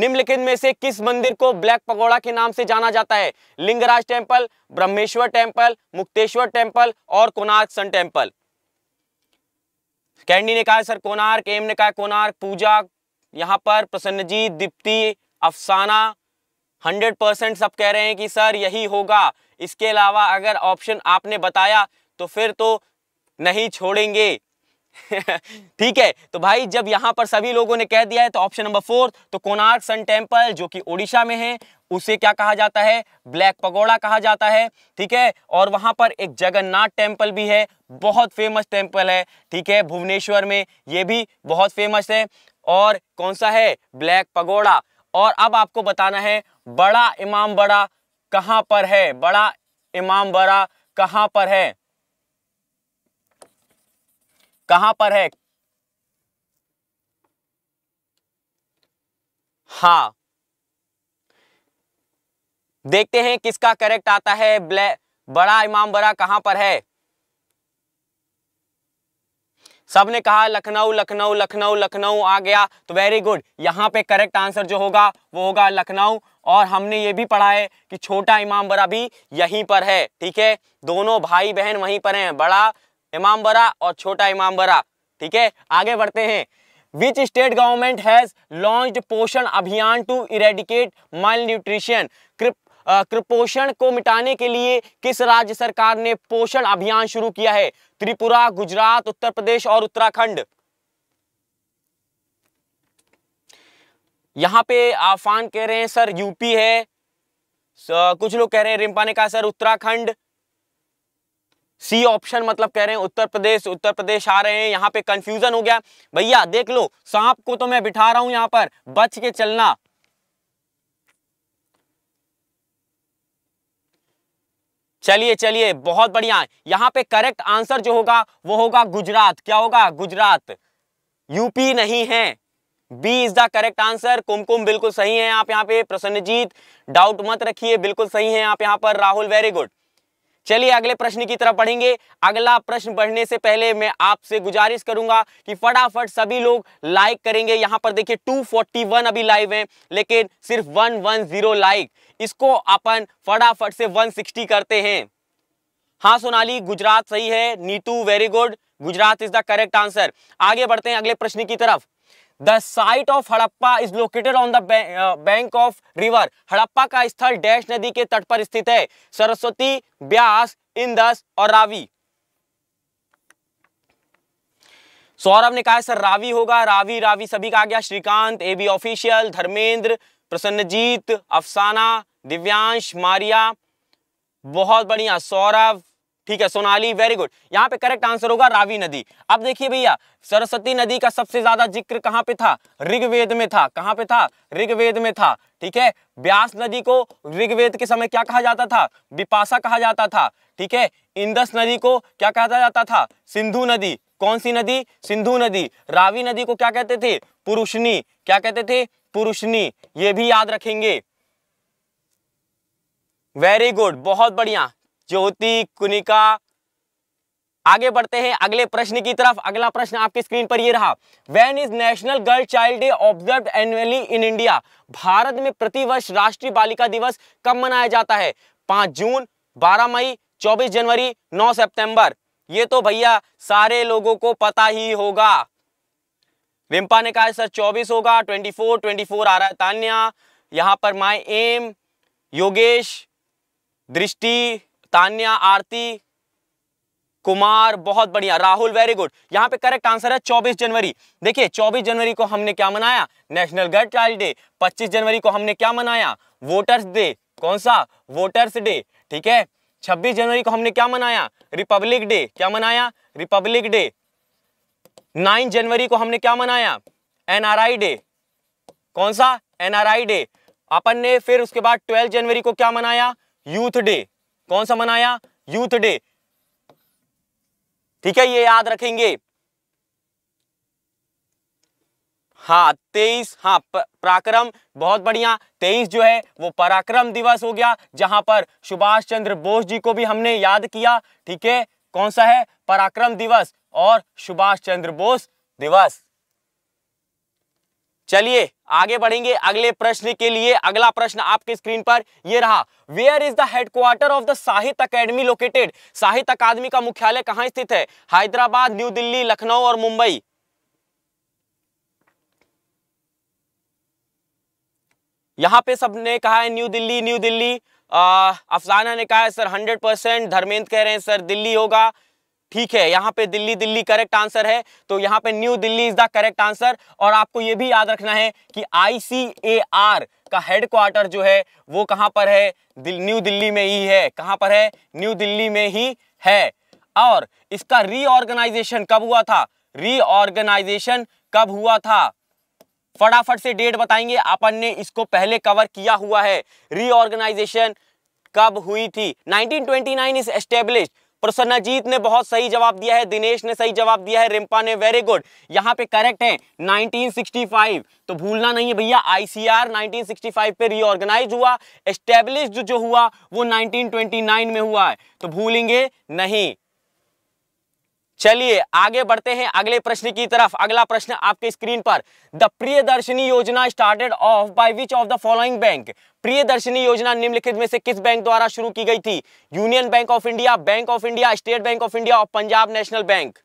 निम्नलिखित में से किस मंदिर को ब्लैक पगोड़ा के नाम से जाना जाता है Lingaraj temple Brahmeswar temple Mukteswar temple और कोनार्क सन टेम्पल कैंडी ने कहा सर कोनार्क एम ने कहा कोनार्क पूजा यहाँ पर प्रसन्नजीत दीप्ति अफसाना हंड्रेड परसेंट सब कह रहे हैं कि सर यही होगा इसके अलावा अगर ऑप्शन आपने बताया तो फिर तो नहीं छोड़ेंगे ठीक है तो भाई जब यहाँ पर सभी लोगों ने कह दिया है तो ऑप्शन नंबर फोर तो कोनार्क सन टेम्पल जो कि ओडिशा में है उसे क्या कहा जाता है ब्लैक पगोड़ा कहा जाता है ठीक है और वहां पर एक जगन्नाथ टेम्पल भी है बहुत फेमस टेम्पल है ठीक है भुवनेश्वर में ये भी बहुत फेमस है और कौन सा है ब्लैक पगोड़ा और अब आपको बताना है बड़ा इमाम बड़ा कहां पर है बड़ा इमाम बड़ा कहां पर है कहां पर है हा देखते हैं किसका करेक्ट आता है ब्लैक बड़ा इमाम बड़ा कहां पर है सबने कहा लखनऊ लखनऊ लखनऊ लखनऊ आ गया तो वेरी गुड यहां पे करेक्ट आंसर जो होगा वो होगा लखनऊ और हमने ये भी पढ़ा है कि छोटा इमाम बड़ा भी यहीं पर है ठीक है दोनों भाई बहन वहीं पर हैं बड़ा इमामबरा और छोटा इमामबरा ठीक है आगे बढ़ते हैं which state government has launch Poshan Abhiyan to eradicate मल न्यूट्रिशन कृपोषण को मिटाने के लिए किस राज्य सरकार ने पोषण अभियान शुरू किया है त्रिपुरा गुजरात उत्तर प्रदेश और उत्तराखंड यहाँ पे आफान कह रहे हैं सर यूपी है कुछ लोग कह रहे हैं रिम्पा ने कहा सर उत्तराखंड सी ऑप्शन मतलब कह रहे हैं उत्तर प्रदेश उत्तर प्रदेश आ रहे हैं यहाँ पे कंफ्यूजन हो गया भैया देख लो सांप को तो मैं बिठा रहा हूं यहां पर बच के चलना चलिए चलिए बहुत बढ़िया यहां पे करेक्ट आंसर जो होगा वो होगा गुजरात क्या होगा गुजरात यूपी नहीं है B is the correct answer Kumkum बिल्कुल सही है आप यहाँ पे प्रसन्नजीत डाउट मत रखिए बिल्कुल सही है आप यहाँ पर राहुल वेरी गुड चलिए अगले प्रश्न की तरफ पढ़ेंगे अगला प्रश्न पढ़ने से पहले मैं आपसे गुजारिश करूंगा कि फटाफट सभी लोग लाइक करेंगे यहां पर देखिए 241 अभी लाइव है लेकिन सिर्फ 110 लाइक इसको अपन फटाफट से 160 करते हैं हाँ सोनाली गुजरात सही है Neetu very good Gujarat is the correct answer आगे बढ़ते हैं अगले प्रश्न की तरफ the site of Harappa is located on the bank of river Harappa का स्थल डैश नदी के तट पर स्थित है सरस्वती ब्यास इंदस और रावी सौरभ ने कहा सर रावी होगा रावी रावी सभी का आ गया श्रीकांत एबी ऑफिशियल धर्मेंद्र प्रसन्नजीत अफसाना दिव्यांश मारिया बहुत बढ़िया सौरभ ठीक है सोनाली वेरी गुड यहाँ पे करेक्ट आंसर होगा रावी नदी अब देखिए भैया सरस्वती नदी का सबसे ज्यादा जिक्र कहाँ पे था ऋग्वेद में था कहाँ पे था ऋग्वेद में था ठीक है ब्यास नदी को ऋग्वेद के समय क्या कहा जाता था विपाशा कहा जाता था ठीक है इंदस नदी को क्या कहा जाता था सिंधु नदी कौन सी नदी सिंधु नदी रावी नदी को क्या कहते थे पुरुषनी क्या कहते थे पुरुषनी ये भी याद रखेंगे वेरी गुड बहुत बढ़िया ज्योति कुनिका आगे बढ़ते हैं अगले प्रश्न की तरफ अगला प्रश्न आपकी स्क्रीन पर ये रहा when is national girl child day observe annually in India Bharat में प्रतिवर्ष राष्ट्रीय बालिका दिवस कब मनाया जाता है पांच जून बारह मई चौबीस जनवरी नौ सितंबर ये तो भैया सारे लोगों को पता ही होगा रिम्पा ने कहा सर चौबीस होगा ट्वेंटी फोर ट्वेंटी फोर आ रहा है तान्या यहाँ पर माई एम योगेश दृष्टि तान्या आरती कुमार बहुत बढ़िया राहुल वेरी गुड यहाँ पे करेक्ट आंसर है 24 जनवरी देखिए 24 जनवरी को हमने क्या मनाया नेशनल गर्ल चाइल्ड डे 25 जनवरी को हमने क्या मनाया वोटर्स डे कौन सा वोटर्स डे ठीक है 26 जनवरी को हमने क्या मनाया रिपब्लिक डे क्या मनाया रिपब्लिक डे 9 जनवरी को हमने क्या मनाया एनआरआई डे कौन सा एनआरआई डे अपन ने फिर उसके बाद ट्वेल्थ जनवरी को क्या मनाया यूथ डे कौन सा मनाया यूथ डे ठीक है ये याद रखेंगे हाँ तेईस हाँ पराक्रम बहुत बढ़िया तेईस जो है वो पराक्रम दिवस हो गया जहां पर सुभाष चंद्र बोस जी को भी हमने याद किया ठीक है कौन सा है पराक्रम दिवस और सुभाष चंद्र बोस दिवस चलिए आगे बढ़ेंगे अगले प्रश्न के लिए अगला प्रश्न आपके स्क्रीन पर ये रहा where is the headquarter of the Sahitya academy located Sahitya Akademi का मुख्यालय कहां स्थित है हैदराबाद न्यू दिल्ली लखनऊ और मुंबई यहां पे सबने कहा है न्यू दिल्ली न्यू दिल्ली अफसाना ने कहा है सर हंड्रेड परसेंट धर्मेंद्र कह रहे हैं सर दिल्ली होगा ठीक है यहाँ पे दिल्ली दिल्ली करेक्ट आंसर है तो यहाँ पे New Delhi is the correct answer और आपको ये भी याद रखना है कि आईसीएआर का हेडक्वार्टर जो है वो कहाँ पर है दिल, न्यू दिल्ली में ही है कहाँ पर है न्यू दिल्ली में ही है और इसका रीऑर्गेनाइजेशन कब हुआ था रीऑर्गेनाइजेशन कब हुआ था फटाफट से डेट बताएंगे अपन ने इसको पहले कवर किया हुआ है रीऑर्गेनाइजेशन कब हुई थी 1929 इज एस्टेब्लिश प्रसन्नजीत ने बहुत सही जवाब दिया है दिनेश ने सही जवाब दिया है रिम्पा ने वेरी गुड यहाँ पे करेक्ट है 1965 तो भूलना नहीं है भैया आईसीआर 1965 पे रीऑर्गेनाइज हुआ एस्टेब्लिश जो, हुआ वो 1929 में हुआ है तो भूलेंगे नहीं चलिए आगे बढ़ते हैं अगले प्रश्न की तरफ अगला प्रश्न आपके स्क्रीन पर the Darshani Yojana started off by which of the following bank Priya Darshani योजना निम्नलिखित में से किस बैंक द्वारा शुरू की गई थी Union Bank of India Bank of India State Bank of India और Punjab National Bank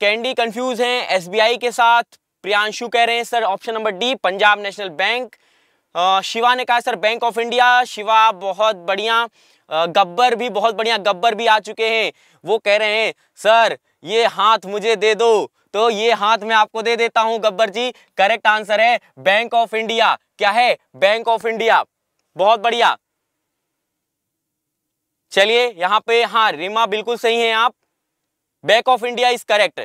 Candy confuse हैं एसबीआई के साथ प्रियांशु कह रहे हैं sir option number D Punjab National Bank आ, शिवा ने कहा sir Bank of India Shiva बहुत बढ़िया गब्बर भी बहुत बढ़िया गब्बर भी आ चुके हैं वो कह रहे हैं सर ये हाथ मुझे दे दो तो ये हाथ में आपको दे देता हूं गब्बर जी करेक्ट आंसर है बैंक ऑफ इंडिया क्या है बैंक ऑफ इंडिया बहुत बढ़िया चलिए यहां पे हाँ रीमा बिल्कुल सही है आप Bank of India is correct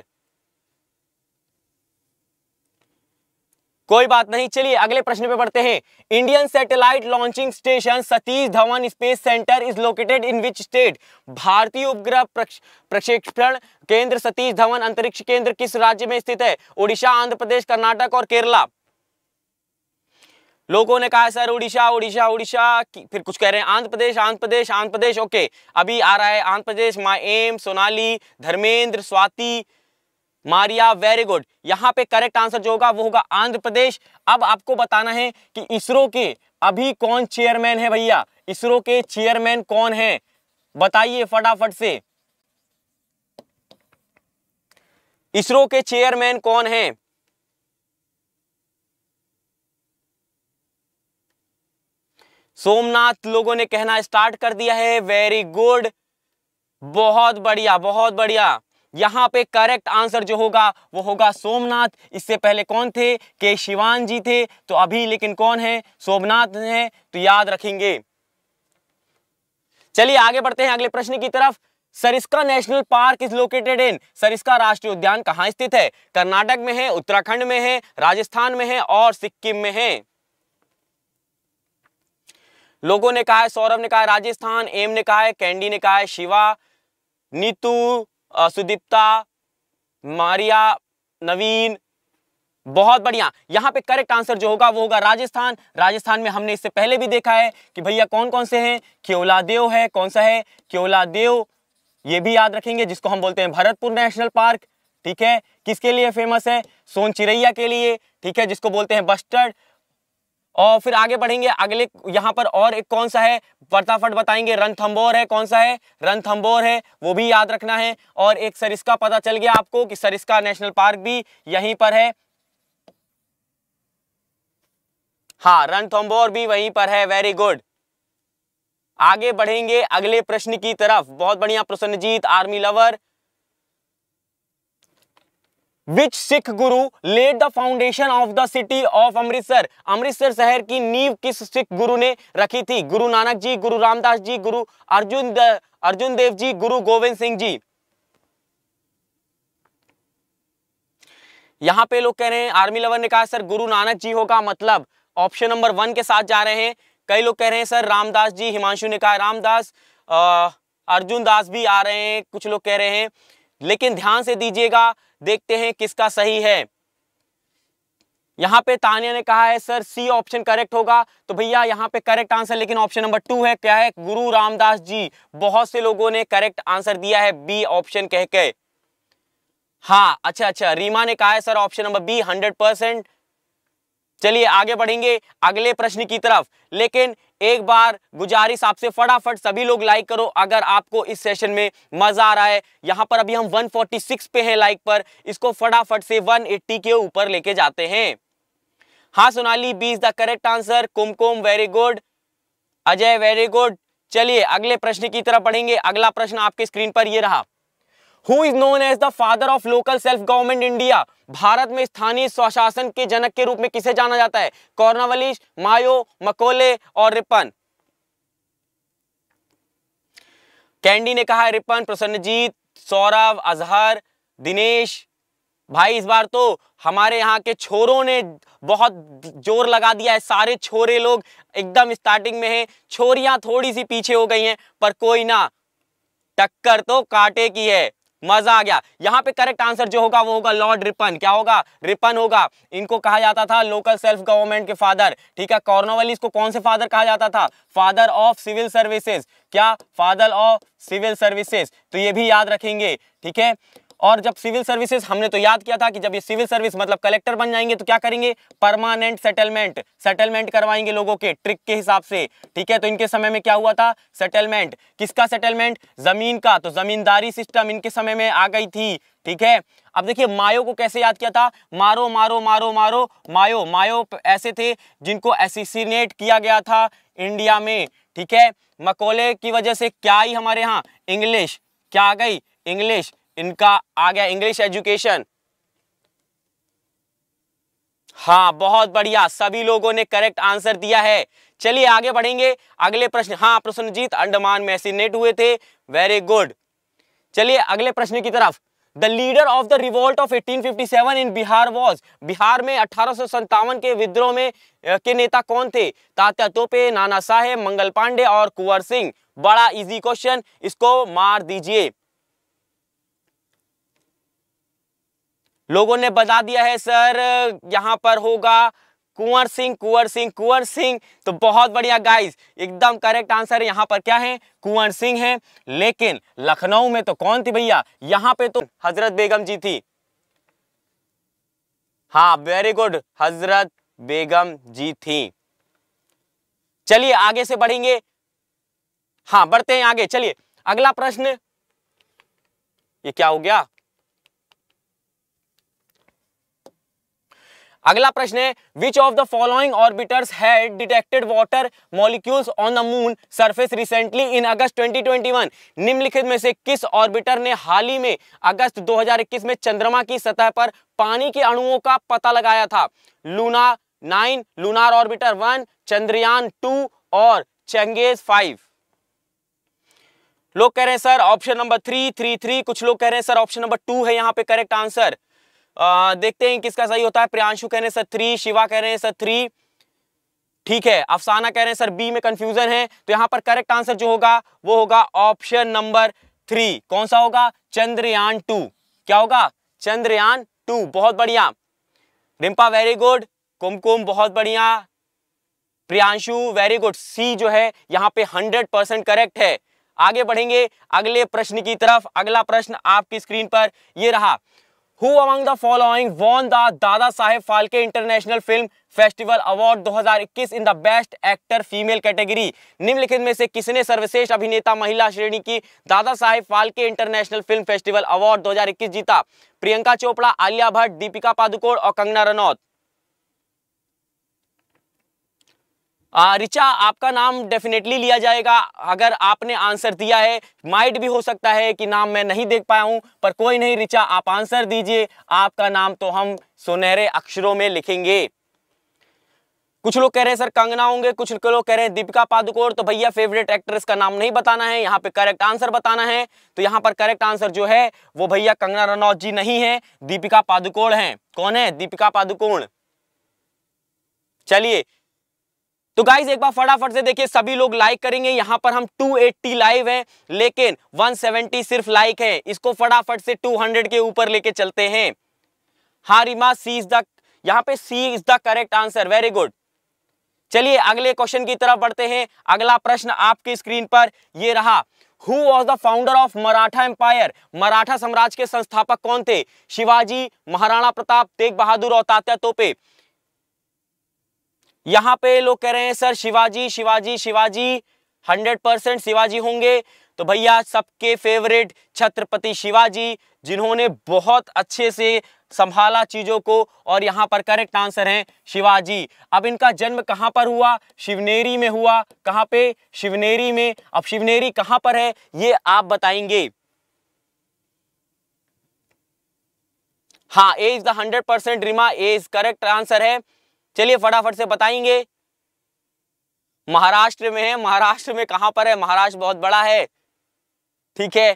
कोई बात नहीं चलिए अगले प्रश्न पे बढ़ते हैं Indian satellite launching station Satish Dhawan space centre is located in which state भारतीय उपग्रह प्रक्षेपण केंद्र सतीश धवन अंतरिक्ष केंद्र किस राज्य में स्थित है ओडिशा आंध्र प्रदेश कर्नाटक और केरला लोगों ने कहा सर उड़ीसा उड़ीसा उड़ीसा फिर कुछ कह रहे हैं आंध्र प्रदेश आंध्र प्रदेश आंध्र प्रदेश ओके अभी आ रहा है Andhra Pradesh M Sonali Dharmendra Swati Maria very good यहाँ पे करेक्ट आंसर जो होगा वो होगा आंध्र प्रदेश अब आपको बताना है कि इसरो के अभी कौन चेयरमैन है भैया इसरो के चेयरमैन कौन है बताइए फटाफट से इसरो के चेयरमैन कौन है सोमनाथ लोगों ने कहना स्टार्ट कर दिया है वेरी गुड बहुत बढ़िया बहुत बढ़िया यहाँ पे करेक्ट आंसर जो होगा वो होगा सोमनाथ इससे पहले कौन थे के शिवान जी थे तो अभी लेकिन कौन है सोमनाथ है तो याद रखेंगे चलिए आगे बढ़ते हैं अगले प्रश्न की तरफ Sariska national park is located in Sariska राष्ट्रीय उद्यान कहाँ स्थित है कर्नाटक में है उत्तराखंड में है राजस्थान में है और सिक्किम में है लोगों ने कहा है सौरभ ने कहा है राजस्थान एम ने कहा है कैंडी ने कहा है शिवा नीतू सुदीप्ता मारिया नवीन बहुत बढ़िया यहाँ पे करेक्ट आंसर जो होगा वो होगा राजस्थान राजस्थान में हमने इससे पहले भी देखा है कि भैया कौन कौन से हैं केवला देव है कौन सा है केवला देव ये भी याद रखेंगे जिसको हम बोलते हैं भरतपुर नेशनल पार्क ठीक है किसके लिए फेमस है सोन चिरैया के लिए ठीक है जिसको बोलते हैं बस्टर्ड और फिर आगे बढ़ेंगे अगले यहाँ पर और एक कौन सा है फटाफट बताएंगे थम्बोर है कौन सा है थम्बोर है वो भी याद रखना है और एक सरिस्का पता चल गया आपको कि सरिस्का नेशनल पार्क भी यहीं पर है हाँ रणथम्बोर भी वहीं पर है वेरी गुड आगे बढ़ेंगे अगले प्रश्न की तरफ बहुत बढ़िया Prasannjit army lover which Sikh guru laid the foundation of the city of Amritsar Amritsar शहर की नींव किस सिख गुरु ने रखी थी गुरु नानक जी गुरु रामदास जी गुरु अर्जुन अर्जुन देव जी गुरु गोविंद सिंह जी यहां पे लोग कह रहे हैं आर्मी लवर ने कहा सर गुरु नानक जी होगा मतलब ऑप्शन नंबर वन के साथ जा रहे हैं कई लोग कह रहे हैं सर रामदास जी हिमांशु ने कहा रामदास अर्जुन दास भी आ रहे हैं कुछ लोग कह रहे हैं लेकिन ध्यान से दीजिएगा देखते हैं किसका सही है यहां पे तानिया ने कहा है सर सी ऑप्शन करेक्ट होगा तो भैया यहाँ पे करेक्ट आंसर लेकिन ऑप्शन नंबर टू है क्या है गुरु रामदास जी बहुत से लोगों ने करेक्ट आंसर दिया है बी ऑप्शन कह के हाँ अच्छा अच्छा रीमा ने कहा है sir option number B hundred percent चलिए आगे बढ़ेंगे अगले प्रश्न की तरफ लेकिन एक बार गुजारिश आपसे फटाफट सभी लोग लाइक करो अगर आपको इस सेशन में मजा आ रहा है यहां पर अभी हम 146 पे हैं लाइक पर इसको फटाफट से 180 के ऊपर लेके जाते हैं हाँ Sonali B is the correct answer Kumkum very good Ajay very good चलिए अगले प्रश्न की तरफ पढ़ेंगे अगला प्रश्न आपके स्क्रीन पर यह रहा who is known as the father of local self government India Bharat में स्थानीय स्वशासन के जनक के रूप में किसे जाना जाता है कॉर्नवलिश मायो मकोले और रिपन कैंडी ने कहा रिपन प्रसन्नजीत सौरभ अजहर दिनेश भाई इस बार तो हमारे यहाँ के छोरों ने बहुत जोर लगा दिया है सारे छोरे लोग एकदम स्टार्टिंग में हैं छोरियां थोड़ी सी पीछे हो गई हैं पर कोई ना टक्कर तो काटे की है मजा आ गया यहाँ पे करेक्ट आंसर जो होगा वो होगा लॉर्ड रिपन क्या होगा रिपन होगा इनको कहा जाता था लोकल सेल्फ गवर्नमेंट के फादर ठीक है कॉर्नोवलिस इसको कौन से फादर कहा जाता था फादर ऑफ सिविल सर्विसेज क्या फादर ऑफ सिविल सर्विसेज तो ये भी याद रखेंगे ठीक है और जब सिविल सर्विसेज हमने तो याद किया था कि जब ये सिविल सर्विस मतलब कलेक्टर बन जाएंगे तो क्या करेंगे परमानेंट सेटलमेंट सेटलमेंट करवाएंगे लोगों के ट्रिक के हिसाब से ठीक है तो इनके समय में क्या हुआ था सेटलमेंट किसका सेटलमेंट जमीन का तो जमींदारी सिस्टम इनके समय में आ गई थी ठीक है अब देखिए मायो को कैसे याद किया था मारो मारो मारो मारो मायो मायो ऐसे थे जिनको एसिसिनेट किया गया था इंडिया में ठीक है मकोले की वजह से क्या ही हमारे यहाँ इंग्लिश क्या आ गई इंग्लिश इनका आ गया इंग्लिश एजुकेशन हाँ बहुत बढ़िया सभी लोगों ने करेक्ट आंसर दिया है चलिए आगे बढ़ेंगे अगले प्रश्न हाँ प्रसन्नजीत अंडमान में एसिनेट हुए थे वेरी गुड चलिए अगले प्रश्न की तरफ the leader of the revolt of 1857 in Bihar was Bihar में अठारह के विद्रोह में के नेता कौन थे तात्या तोपे नाना साहेब मंगल पांडे और कुंवर सिंह बड़ा इजी क्वेश्चन इसको मार दीजिए लोगों ने बता दिया है सर यहाँ पर होगा कुंवर सिंह कुंवर सिंह कुंवर सिंह तो बहुत बढ़िया गाइस एकदम करेक्ट आंसर यहाँ पर क्या है कुंवर सिंह है लेकिन लखनऊ में तो कौन थी भैया यहाँ पे तो हजरत बेगम जी थी हाँ वेरी गुड हजरत बेगम जी थी चलिए आगे से बढ़ेंगे हाँ बढ़ते हैं आगे चलिए अगला प्रश्न ये क्या हो गया अगला प्रश्न है which of the following orbiters had detected water molecules on the moon surface recently in August 2021 निम्नलिखित में से किस ऑर्बिटर ने हाल ही में अगस्त 2021 में चंद्रमा की सतह पर पानी के अणुओं का पता लगाया था Luna nine lunar orbiter one Chandrayaan two और चंगेज फाइव लोग कह रहे हैं sir option number three three three कुछ लोग कह रहे हैं सर ऑप्शन नंबर टू है यहाँ पे करेक्ट आंसर आ, देखते हैं किसका सही होता है प्रियांशु कह रहे हैं सर थ्री शिवा कह रहे हैं सर थ्री ठीक है अफसाना कह रहे हैं सर बी में कंफ्यूजन है तो यहां पर करेक्ट आंसर जो होगा वो होगा ऑप्शन नंबर थ्री कौन सा होगा चंद्रयान टू क्या होगा चंद्रयान टू बहुत बढ़िया रिम्पा वेरी गुड कुमकुम बहुत बढ़िया प्रियांशु वेरी गुड सी जो है यहाँ पे हंड्रेड परसेंट करेक्ट है आगे बढ़ेंगे अगले प्रश्न की तरफ अगला प्रश्न आपकी स्क्रीन पर ये रहा who among the following won the Dada Saheb Phalke international film festival award 2021 in the best actor female category निम्नलिखित में से किसने सर्वश्रेष्ठ अभिनेता महिला श्रेणी की Dada Saheb Phalke international film festival award 2021 जीता प्रियंका चोपड़ा आलिया भट्ट दीपिका पादुकोण और कंगना रनौत रिचा आपका नाम डेफिनेटली लिया जाएगा अगर आपने आंसर दिया है माइट भी हो सकता है कि नाम मैं नहीं देख पाया हूं पर कोई नहीं रिचा आप आंसर दीजिए आपका नाम तो हम सुनहरे अक्षरों में लिखेंगे कुछ लोग कह रहे हैं सर कंगना होंगे कुछ लोग कह रहे हैं दीपिका पादुकोण तो भैया फेवरेट एक्ट्रेस का नाम नहीं बताना है यहाँ पे करेक्ट आंसर बताना है तो यहाँ पर करेक्ट आंसर जो है वो भैया कंगना रनौत जी नहीं है दीपिका पादुकोण है कौन है दीपिका पादुकोण चलिए तो गाइज एक बार फटाफट से देखिए सभी लोग लाइक करेंगे यहाँ पर हम 280 लाइव हैं लेकिन 170 सिर्फ लाइक है इसको फटाफट से 200 के ऊपर लेके चलते हैं हारिमा सी इज द यहां पे C is the correct answer very good चलिए अगले क्वेश्चन की तरफ बढ़ते हैं अगला प्रश्न आपकी स्क्रीन पर ये रहा who was the founder of Maratha empire Maratha साम्राज्य के संस्थापक कौन थे शिवाजी महाराणा प्रताप तेग बहादुर और तात्या तोपे यहाँ पे लोग कह रहे हैं sir Shivaji Shivaji Shivaji hundred percent Shivaji होंगे तो भैया सबके फेवरेट छत्रपति शिवाजी जिन्होंने बहुत अच्छे से संभाला चीज़ों को और यहाँ पर करेक्ट आंसर है शिवाजी अब इनका जन्म कहाँ पर हुआ शिवनेरी में हुआ कहाँ पे शिवनेरी में अब शिवनेरी कहाँ पर है ये आप बताएंगे हाँ as the hundred percent Rima as correct answer है चलिए फटाफट से बताएंगे महाराष्ट्र में है महाराष्ट्र में कहां पर है महाराष्ट्र बहुत बड़ा है ठीक है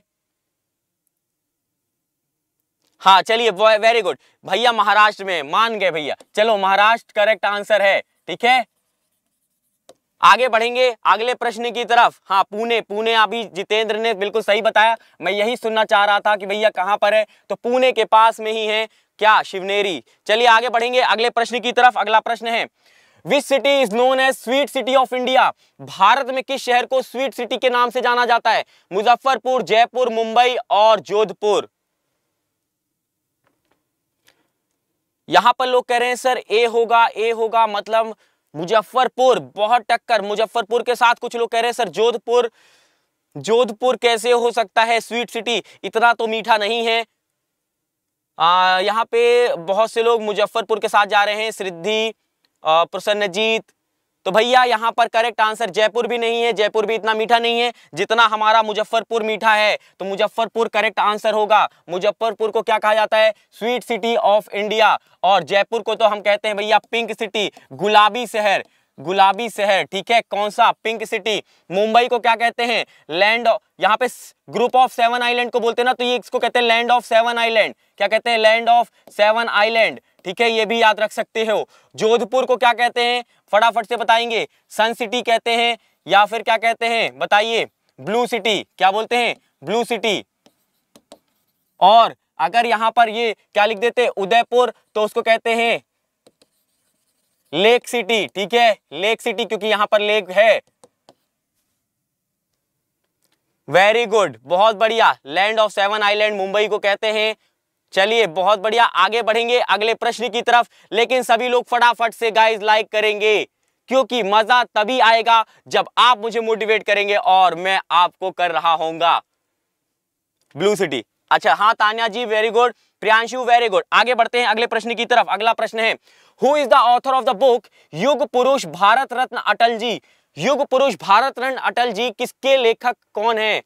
हाँ चलिए वेरी गुड भैया महाराष्ट्र में मान गए भैया चलो महाराष्ट्र करेक्ट आंसर है ठीक है आगे बढ़ेंगे अगले प्रश्न की तरफ हाँ पुणे पुणे अभी जितेंद्र ने बिल्कुल सही बताया मैं यही सुनना चाह रहा था कि भैया कहाँ पर है तो पुणे के पास में ही है क्या शिवनेरी चलिए आगे बढ़ेंगे अगले प्रश्न की तरफ अगला प्रश्न है which city is known as sweet city of India Bharat में किस शहर को स्वीट सिटी के नाम से जाना जाता है मुजफ्फरपुर जयपुर मुंबई और जोधपुर यहां पर लोग कह रहे हैं सर ए होगा ए होगा मतलब मुजफ्फरपुर बहुत टक्कर मुजफ्फरपुर के साथ कुछ लोग कह रहे हैं सर जोधपुर जोधपुर कैसे हो सकता है स्वीट सिटी इतना तो मीठा नहीं है यहाँ पे बहुत से लोग मुजफ्फरपुर के साथ जा रहे हैं सिद्धि प्रसन्नजीत तो भैया यहाँ पर करेक्ट आंसर जयपुर भी नहीं है जयपुर भी इतना मीठा नहीं है जितना हमारा मुजफ्फरपुर मीठा है तो मुजफ्फरपुर करेक्ट आंसर होगा मुजफ्फरपुर को क्या कहा जाता है स्वीट सिटी ऑफ इंडिया और जयपुर को तो हम कहते हैं भैया पिंक सिटी गुलाबी शहर गुलाबी शहर ठीक है कौन सा पिंक सिटी मुंबई को क्या कहते हैं लैंड यहाँ पे ग्रुप ऑफ सेवन आइलैंड को बोलते हैं ना तो ये इसको कहते हैं लैंड ऑफ सेवन आइलैंड क्या कहते हैं लैंड ऑफ सेवन आइलैंड ठीक है ये भी याद रख सकते हो जोधपुर को क्या कहते हैं फटाफट से बताएंगे सन सिटी कहते हैं या फिर क्या कहते हैं बताइए ब्लू सिटी क्या बोलते हैं ब्लू सिटी और अगर यहाँ पर ये क्या लिख देते उदयपुर तो उसको कहते हैं लेक सिटी ठीक है लेक सिटी क्योंकि यहां पर लेक है वेरी गुड बहुत बढ़िया land of seven island Mumbai को कहते हैं चलिए बहुत बढ़िया आगे बढ़ेंगे अगले प्रश्न की तरफ लेकिन सभी लोग फटाफट से गाइस लाइक करेंगे क्योंकि मजा तभी आएगा जब आप मुझे मोटिवेट करेंगे और मैं आपको कर रहा होऊंगा ब्लू सिटी अच्छा हाँ Tanya ji very good Priyanshu very good आगे बढ़ते हैं अगले प्रश्न की तरफ अगला प्रश्न है who is the author of the book Yug Purush Bharat रत्न अटल जी युग पुरुष भारत रत्न अटल जी किसके लेखक कौन है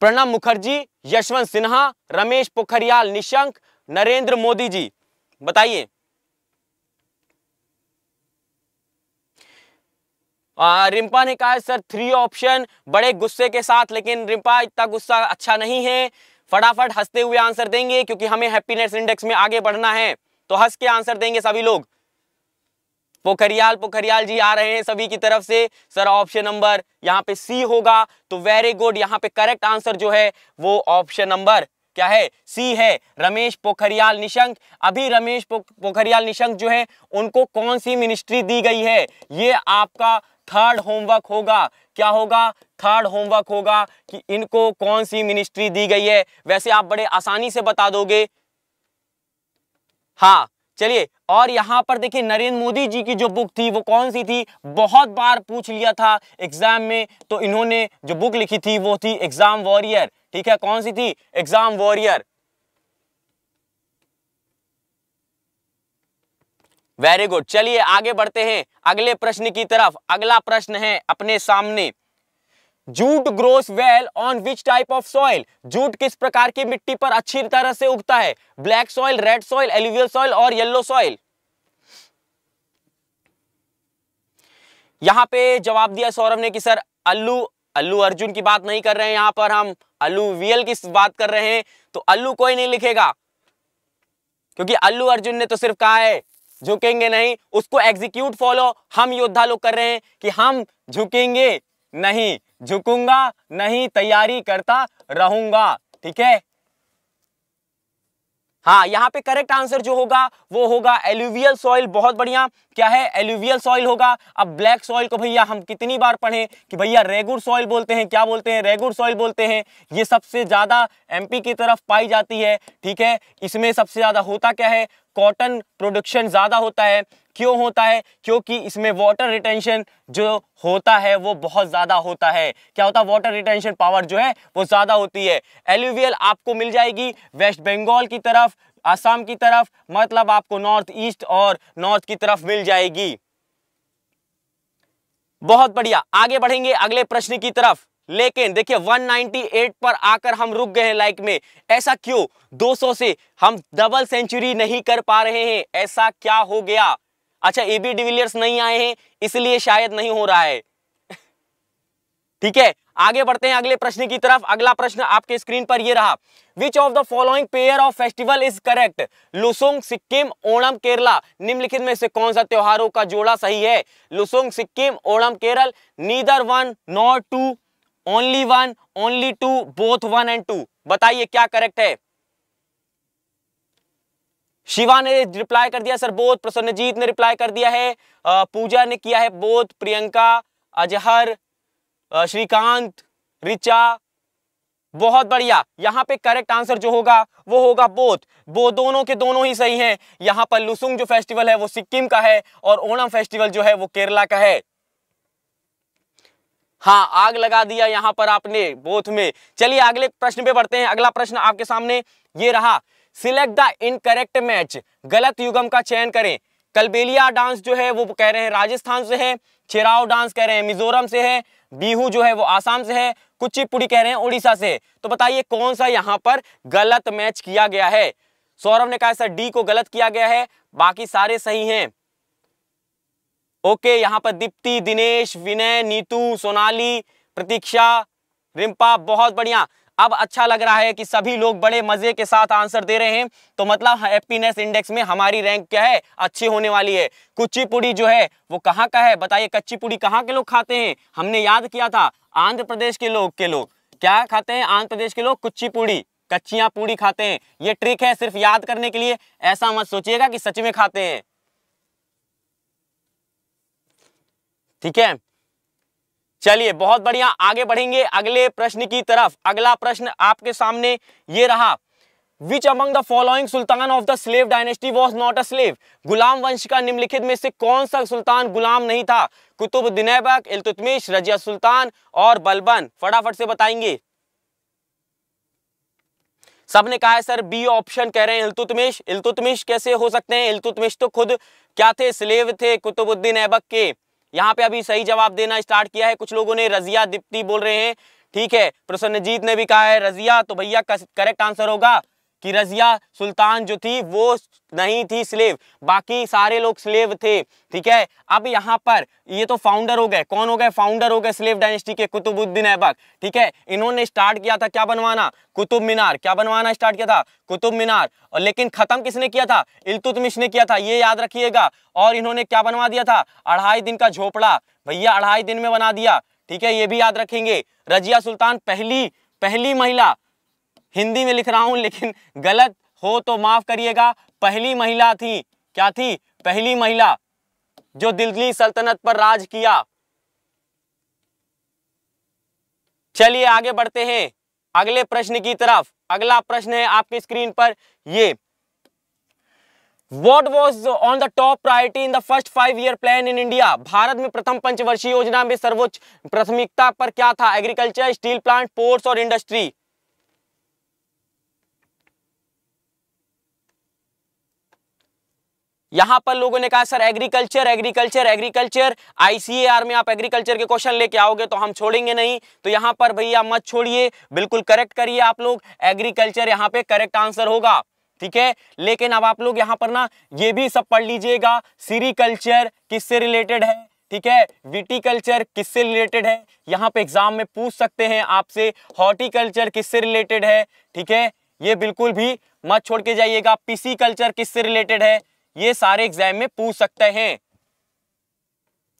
प्रणब मुखर्जी यशवंत सिन्हा रमेश पोखरियाल निशंक नरेंद्र मोदी जी बताइए रिम्पा ने कहा सर थ्री ऑप्शन बड़े गुस्से के साथ लेकिन रिम्पा इतना गुस्सा अच्छा नहीं है फटाफट हंसते हुए आंसर देंगे क्योंकि हमें हैप्पीनेस इंडेक्स में आगे बढ़ना है तो हंस के आंसर देंगे सभी लोग पोखरियाल पोखरियाल जी आ रहे हैं सभी की तरफ से सर ऑप्शन नंबर यहाँ पे सी होगा तो वेरी गुड यहाँ पे करेक्ट आंसर जो है वो ऑप्शन नंबर क्या है सी है रमेश पोखरियाल निशंक अभी रमेश पो, पोखरियाल निशंक जो है उनको कौन सी मिनिस्ट्री दी गई है ये आपका थर्ड होमवर्क होगा क्या होगा थर्ड होमवर्क होगा कि इनको कौन सी मिनिस्ट्री दी गई है वैसे आप बड़े आसानी से बता दोगे हाँ चलिए और यहाँ पर देखिए नरेंद्र मोदी जी की जो बुक थी वो कौन सी थी बहुत बार पूछ लिया था एग्जाम में तो इन्होंने जो बुक लिखी थी वो थी एग्जाम वॉरियर ठीक है कौन सी थी एग्जाम वॉरियर वेरी गुड चलिए आगे बढ़ते हैं अगले प्रश्न की तरफ अगला प्रश्न है अपने सामने jute grows well on which type of soil jute किस प्रकार की मिट्टी पर अच्छी तरह से उगता है black soil red soil alluvial soil और येलो सॉइल यहां पे जवाब दिया सौरभ ने कि सर अल्लू अल्लू अर्जुन की बात नहीं कर रहे हैं यहां पर हम अल्लू वियल की बात कर रहे हैं तो अल्लू कोई नहीं लिखेगा क्योंकि अल्लू अर्जुन ने तो सिर्फ कहा है झुकेंगे नहीं उसको एग्जीक्यूट फॉलो हम योद्धा लोग कर रहे हैं कि हम झुकेंगे नहीं झुकूंगा नहीं तैयारी करता रहूंगा ठीक है हाँ यहाँ पे करेक्ट आंसर जो होगा वो होगा एल्यूवियल सॉइल बहुत बढ़िया क्या है एल्यूवियल सॉइल होगा अब ब्लैक सॉइल को भैया हम कितनी बार पढ़े कि भैया रेगुर सॉइल बोलते हैं क्या बोलते हैं रेगुर सॉइल बोलते हैं ये सबसे ज्यादा एमपी की तरफ पाई जाती है ठीक है इसमें सबसे ज्यादा होता क्या है कॉटन प्रोडक्शन ज्यादा होता है क्यों होता है क्योंकि इसमें वाटर रिटेंशन जो होता है वो बहुत ज़्यादा होता है क्या होता है वाटर रिटेंशन पावर जो है वो ज़्यादा होती है एल्यूवियल आपको मिल जाएगी वेस्ट बंगाल की तरफ आसाम की तरफ मतलब आपको नॉर्थ ईस्ट और नॉर्थ की तरफ मिल जाएगी बहुत बढ़िया आगे बढ़ेंगे अगले प्रश्न की तरफ लेकिन देखिए 198 पर आकर हम रुक गए हैं लाइक में ऐसा क्यों 200 से हम डबल सेंचुरी नहीं कर पा रहे हैं ऐसा क्या हो गया अच्छा ए बी डिविलियर्स नहीं आए हैं इसलिए शायद नहीं हो रहा है ठीक है आगे बढ़ते हैं अगले प्रश्न की तरफ अगला प्रश्न आपके स्क्रीन पर ये रहा which of the following pair of festival is correct Losoong Sikkim Onam Kerala निम्नलिखित में से कौन सा त्योहारों का जोड़ा सही है Losoong Sikkim Onam Kerala neither one not two only one only two both one and two बताइए क्या करेक्ट है शिवा ने रिप्लाई कर दिया सर बोध प्रसन्नजीत ने रिप्लाई कर दिया है पूजा ने किया है बोध प्रियंका अजहर श्रीकांत रिचा बहुत बढ़िया यहाँ पे करेक्ट आंसर जो होगा वो होगा बोध वो दोनों के दोनों ही सही हैं यहाँ पर लुसुंग जो फेस्टिवल है वो सिक्किम का है और ओणम फेस्टिवल जो है वो केरला का है हाँ आग लगा दिया यहाँ पर आपने बोथ में चलिए अगले प्रश्न पे बढ़ते हैं अगला प्रश्न आपके सामने ये रहा सिलेक्ट द इनकरेक्ट मैच गलत युगम का चयन करें कलबेलिया डांस जो है वो कह रहे हैं राजस्थान से है छिराव डांस कह रहे हैं मिजोरम से है बीहू जो है वो आसाम से है कुचिपुड़ी कह रहे हैं उड़ीसा से है तो बताइए कौन सा यहाँ पर गलत मैच किया गया है सौरभ ने कहा सर डी को गलत किया गया है बाकी सारे सही हैं ओके यहाँ पर दीप्ति दिनेश विनय नीतू सोनाली प्रतीक्षा रिम्पा बहुत बढ़िया अब अच्छा लग रहा है कि सभी लोग बड़े मजे के साथ आंसर दे रहे हैं तो मतलब हैप्पीनेस इंडेक्स में हमारी रैंक क्या है अच्छी होने वाली है कुचीपुड़ी जो है वो कहाँ का है बताइए कच्ची पुड़ी कहाँ के लोग खाते हैं हमने याद किया था आंध्र प्रदेश के लोग के लोग क्या खाते हैं आंध्र प्रदेश के लोग कुच्ची पुड़ी कच्चिया पूड़ी खाते हैं ये ट्रिक है सिर्फ याद करने के लिए ऐसा मत सोचिएगा कि सच में खाते हैं ठीक है चलिए बहुत बढ़िया आगे बढ़ेंगे अगले प्रश्न की तरफ अगला प्रश्न आपके सामने ये रहा which among the following sultan of the slave dynasty was not a slave गुलाम वंश का निम्नलिखित में से कौन सा सुल्तान गुलाम नहीं था कुतुब दिनैबक इलतुतमिश रजिया सुल्तान और बलबन फटाफट से बताएंगे सबने कहा है सर बी ऑप्शन कह रहे हैं इलतुतमिश इलतुतमिश कैसे हो सकते हैं इलतुतमिश तो खुद क्या थे स्लेव थे कुतुबुद्दीन ऐबक के यहाँ पे अभी सही जवाब देना स्टार्ट किया है कुछ लोगों ने रजिया दीप्ति बोल रहे हैं ठीक है प्रसन्नजीत ने भी कहा है रजिया तो भैया करेक्ट आंसर होगा कि रजिया सुल्तान जो थी वो नहीं थी स्लेव बाकी सारे लोग स्लेव थे ठीक है अब यहाँ पर ये तो फाउंडर हो गए कौन हो गए फाउंडर हो गए स्लेव डायनेस्टी के कुतुबुद्दीन ऐबक ठीक है इन्होंने स्टार्ट किया था क्या बनवाना कुतुब मीनार क्या बनवाना स्टार्ट किया था कुतुब मीनार और लेकिन खत्म किसने किया था इल्तुतमिश ने किया था ये याद रखिएगा और इन्होंने क्या बनवा दिया था अढ़ाई दिन का झोपड़ा भैया अढ़ाई दिन में बना दिया ठीक है ये भी याद रखेंगे रजिया सुल्तान पहली पहली महिला हिंदी में लिख रहा हूं लेकिन गलत हो तो माफ करिएगा पहली महिला थी क्या थी पहली महिला जो दिल्ली सल्तनत पर राज किया चलिए आगे बढ़ते हैं अगले प्रश्न की तरफ अगला प्रश्न है आपकी स्क्रीन पर ये what was on the top priority in the first five year plan in India Bharat में प्रथम पंचवर्षीय योजना में सर्वोच्च प्राथमिकता पर क्या था एग्रीकल्चर स्टील प्लांट पोर्ट्स और इंडस्ट्री यहां पर लोगों ने कहा sir agriculture agriculture agriculture ICAR में आप एग्रीकल्चर के क्वेश्चन लेके आओगे तो हम छोड़ेंगे नहीं तो यहां पर भैया मत छोड़िए बिल्कुल करेक्ट करिए आप लोग एग्रीकल्चर यहाँ पे करेक्ट आंसर होगा ठीक है लेकिन अब आप लोग यहाँ पर ना ये भी सब पढ़ लीजिएगा सीरीकल्चर किससे रिलेटेड है ठीक है विटीकल्चर किससे रिलेटेड है यहाँ पे एग्जाम में पूछ सकते हैं आपसे हॉर्टिकल्चर किससे रिलेटेड है ठीक है ये बिल्कुल भी मत छोड़ के जाइएगा पीसी कल्चर किससे रिलेटेड है ये सारे एग्जाम में पूछ सकते हैं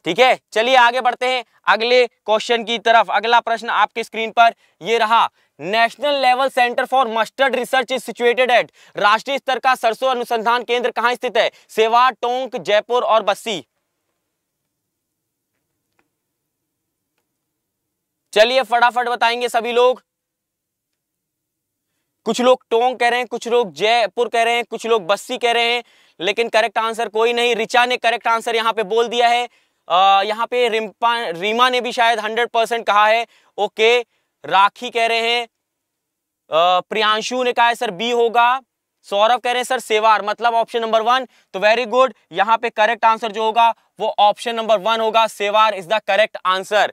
ठीक है चलिए आगे बढ़ते हैं अगले क्वेश्चन की तरफ अगला प्रश्न आपके स्क्रीन पर ये रहा national level centre for mustard research is situated at राष्ट्रीय स्तर का सरसों अनुसंधान केंद्र कहां स्थित है सेवा टोंक जयपुर और बस्सी चलिए फटाफट बताएंगे सभी लोग कुछ लोग टोंक कह रहे हैं कुछ लोग जयपुर कह रहे हैं कुछ लोग बस्सी कह रहे हैं लेकिन करेक्ट आंसर कोई नहीं रिचा ने करेक्ट आंसर यहाँ पे बोल दिया है आ, यहाँ पे रिम्पा रीमा ने भी शायद हंड्रेड परसेंट कहा है ओके राखी कह रहे हैं प्रियांशु ने कहा है सर बी होगा सौरभ कह रहे हैं सर सेवार मतलब ऑप्शन नंबर वन तो वेरी गुड यहाँ पे करेक्ट आंसर जो होगा वो ऑप्शन नंबर वन होगा Sewar is the correct answer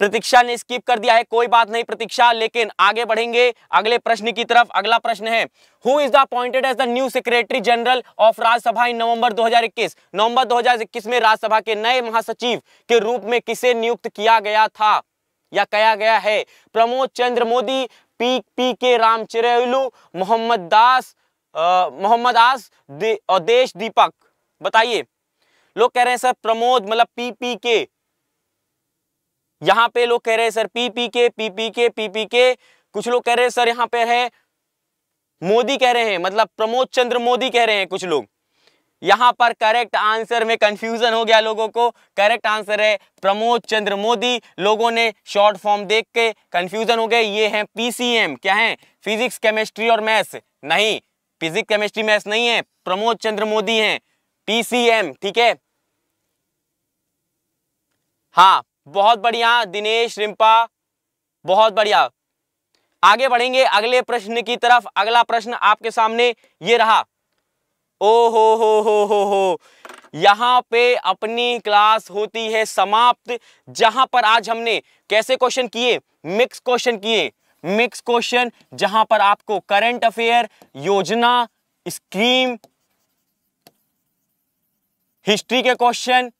Pratiksha ने स्किप कर दिया है कोई बात नहीं प्रतीक्षा लेकिन आगे बढ़ेंगे अगले प्रश्न की तरफ अगला प्रश्न है who is the appointed as the new secretary general of Rajya Sabha in November 2021 नवंबर 2021 में राज्यसभा के नए महासचिव के रूप में किसे नियुक्त किया गया था या कहा गया है Pramod Chandra Modi P P K Ramacharyulu Mohammad दास मोहम्मद आस दे, और देश दीपक बताइए लोग कह रहे हैं सर प्रमोद मतलब पी पी के यहाँ पे लोग कह रहे हैं sir PP K PP K PP K कुछ लोग कह रहे हैं सर यहाँ पे है मोदी कह रहे हैं मतलब प्रमोद चंद्र मोदी कह रहे हैं कुछ लोग यहाँ पर करेक्ट आंसर में कंफ्यूजन हो गया लोगों को करेक्ट आंसर है प्रमोद चंद्र मोदी लोगों ने शॉर्ट फॉर्म देख के कंफ्यूजन हो गए ये हैं पीसीएम क्या है फिजिक्स केमिस्ट्री और मैथ्स नहीं फिजिक्स केमिस्ट्री मैथ्स नहीं है प्रमोद चंद्र मोदी हैं पीसीएम ठीक है हाँ बहुत बढ़िया दिनेश रिम्पा बहुत बढ़िया आगे बढ़ेंगे अगले प्रश्न की तरफ अगला प्रश्न आपके सामने ये रहा ओ हो हो हो हो हो यहाँ पे अपनी क्लास होती है समाप्त जहां पर आज हमने कैसे क्वेश्चन किए मिक्स क्वेश्चन किए मिक्स क्वेश्चन जहां पर आपको करंट अफेयर योजना स्कीम हिस्ट्री के क्वेश्चन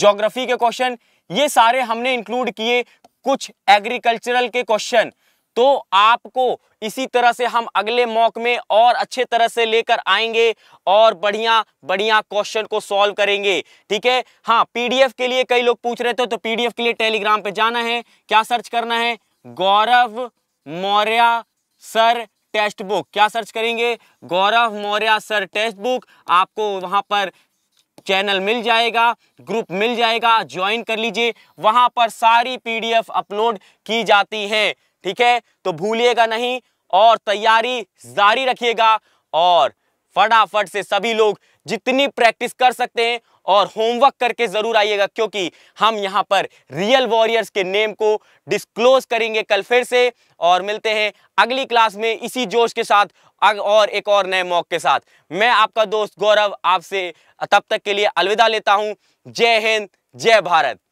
जोग्राफी के क्वेश्चन ये सारे हमने इंक्लूड किए कुछ एग्रीकल्चरल के क्वेश्चन तो आपको इसी तरह से हम अगले मॉक में और अच्छे तरह से लेकर आएंगे और बढ़िया बढ़िया क्वेश्चन को सॉल्व करेंगे ठीक है हाँ पीडीएफ के लिए कई लोग पूछ रहे थे तो पीडीएफ के लिए टेलीग्राम पे जाना है क्या सर्च करना है Gaurav Maurya sir text book क्या सर्च करेंगे Gaurav Maurya sir text book आपको वहां पर चैनल मिल जाएगा ग्रुप मिल जाएगा ज्वाइन कर लीजिए वहां पर सारी पीडीएफ अपलोड की जाती है ठीक है तो भूलिएगा नहीं और तैयारी जारी रखिएगा और फटाफट से सभी लोग जितनी प्रैक्टिस कर सकते हैं और होमवर्क करके जरूर आइएगा क्योंकि हम यहाँ पर रियल वॉरियर्स के नेम को डिस्क्लोज करेंगे कल फिर से और मिलते हैं अगली क्लास में इसी जोश के साथ और एक और नए मौक के साथ मैं आपका दोस्त गौरव आपसे तब तक के लिए अलविदा लेता हूँ जय हिंद जय भारत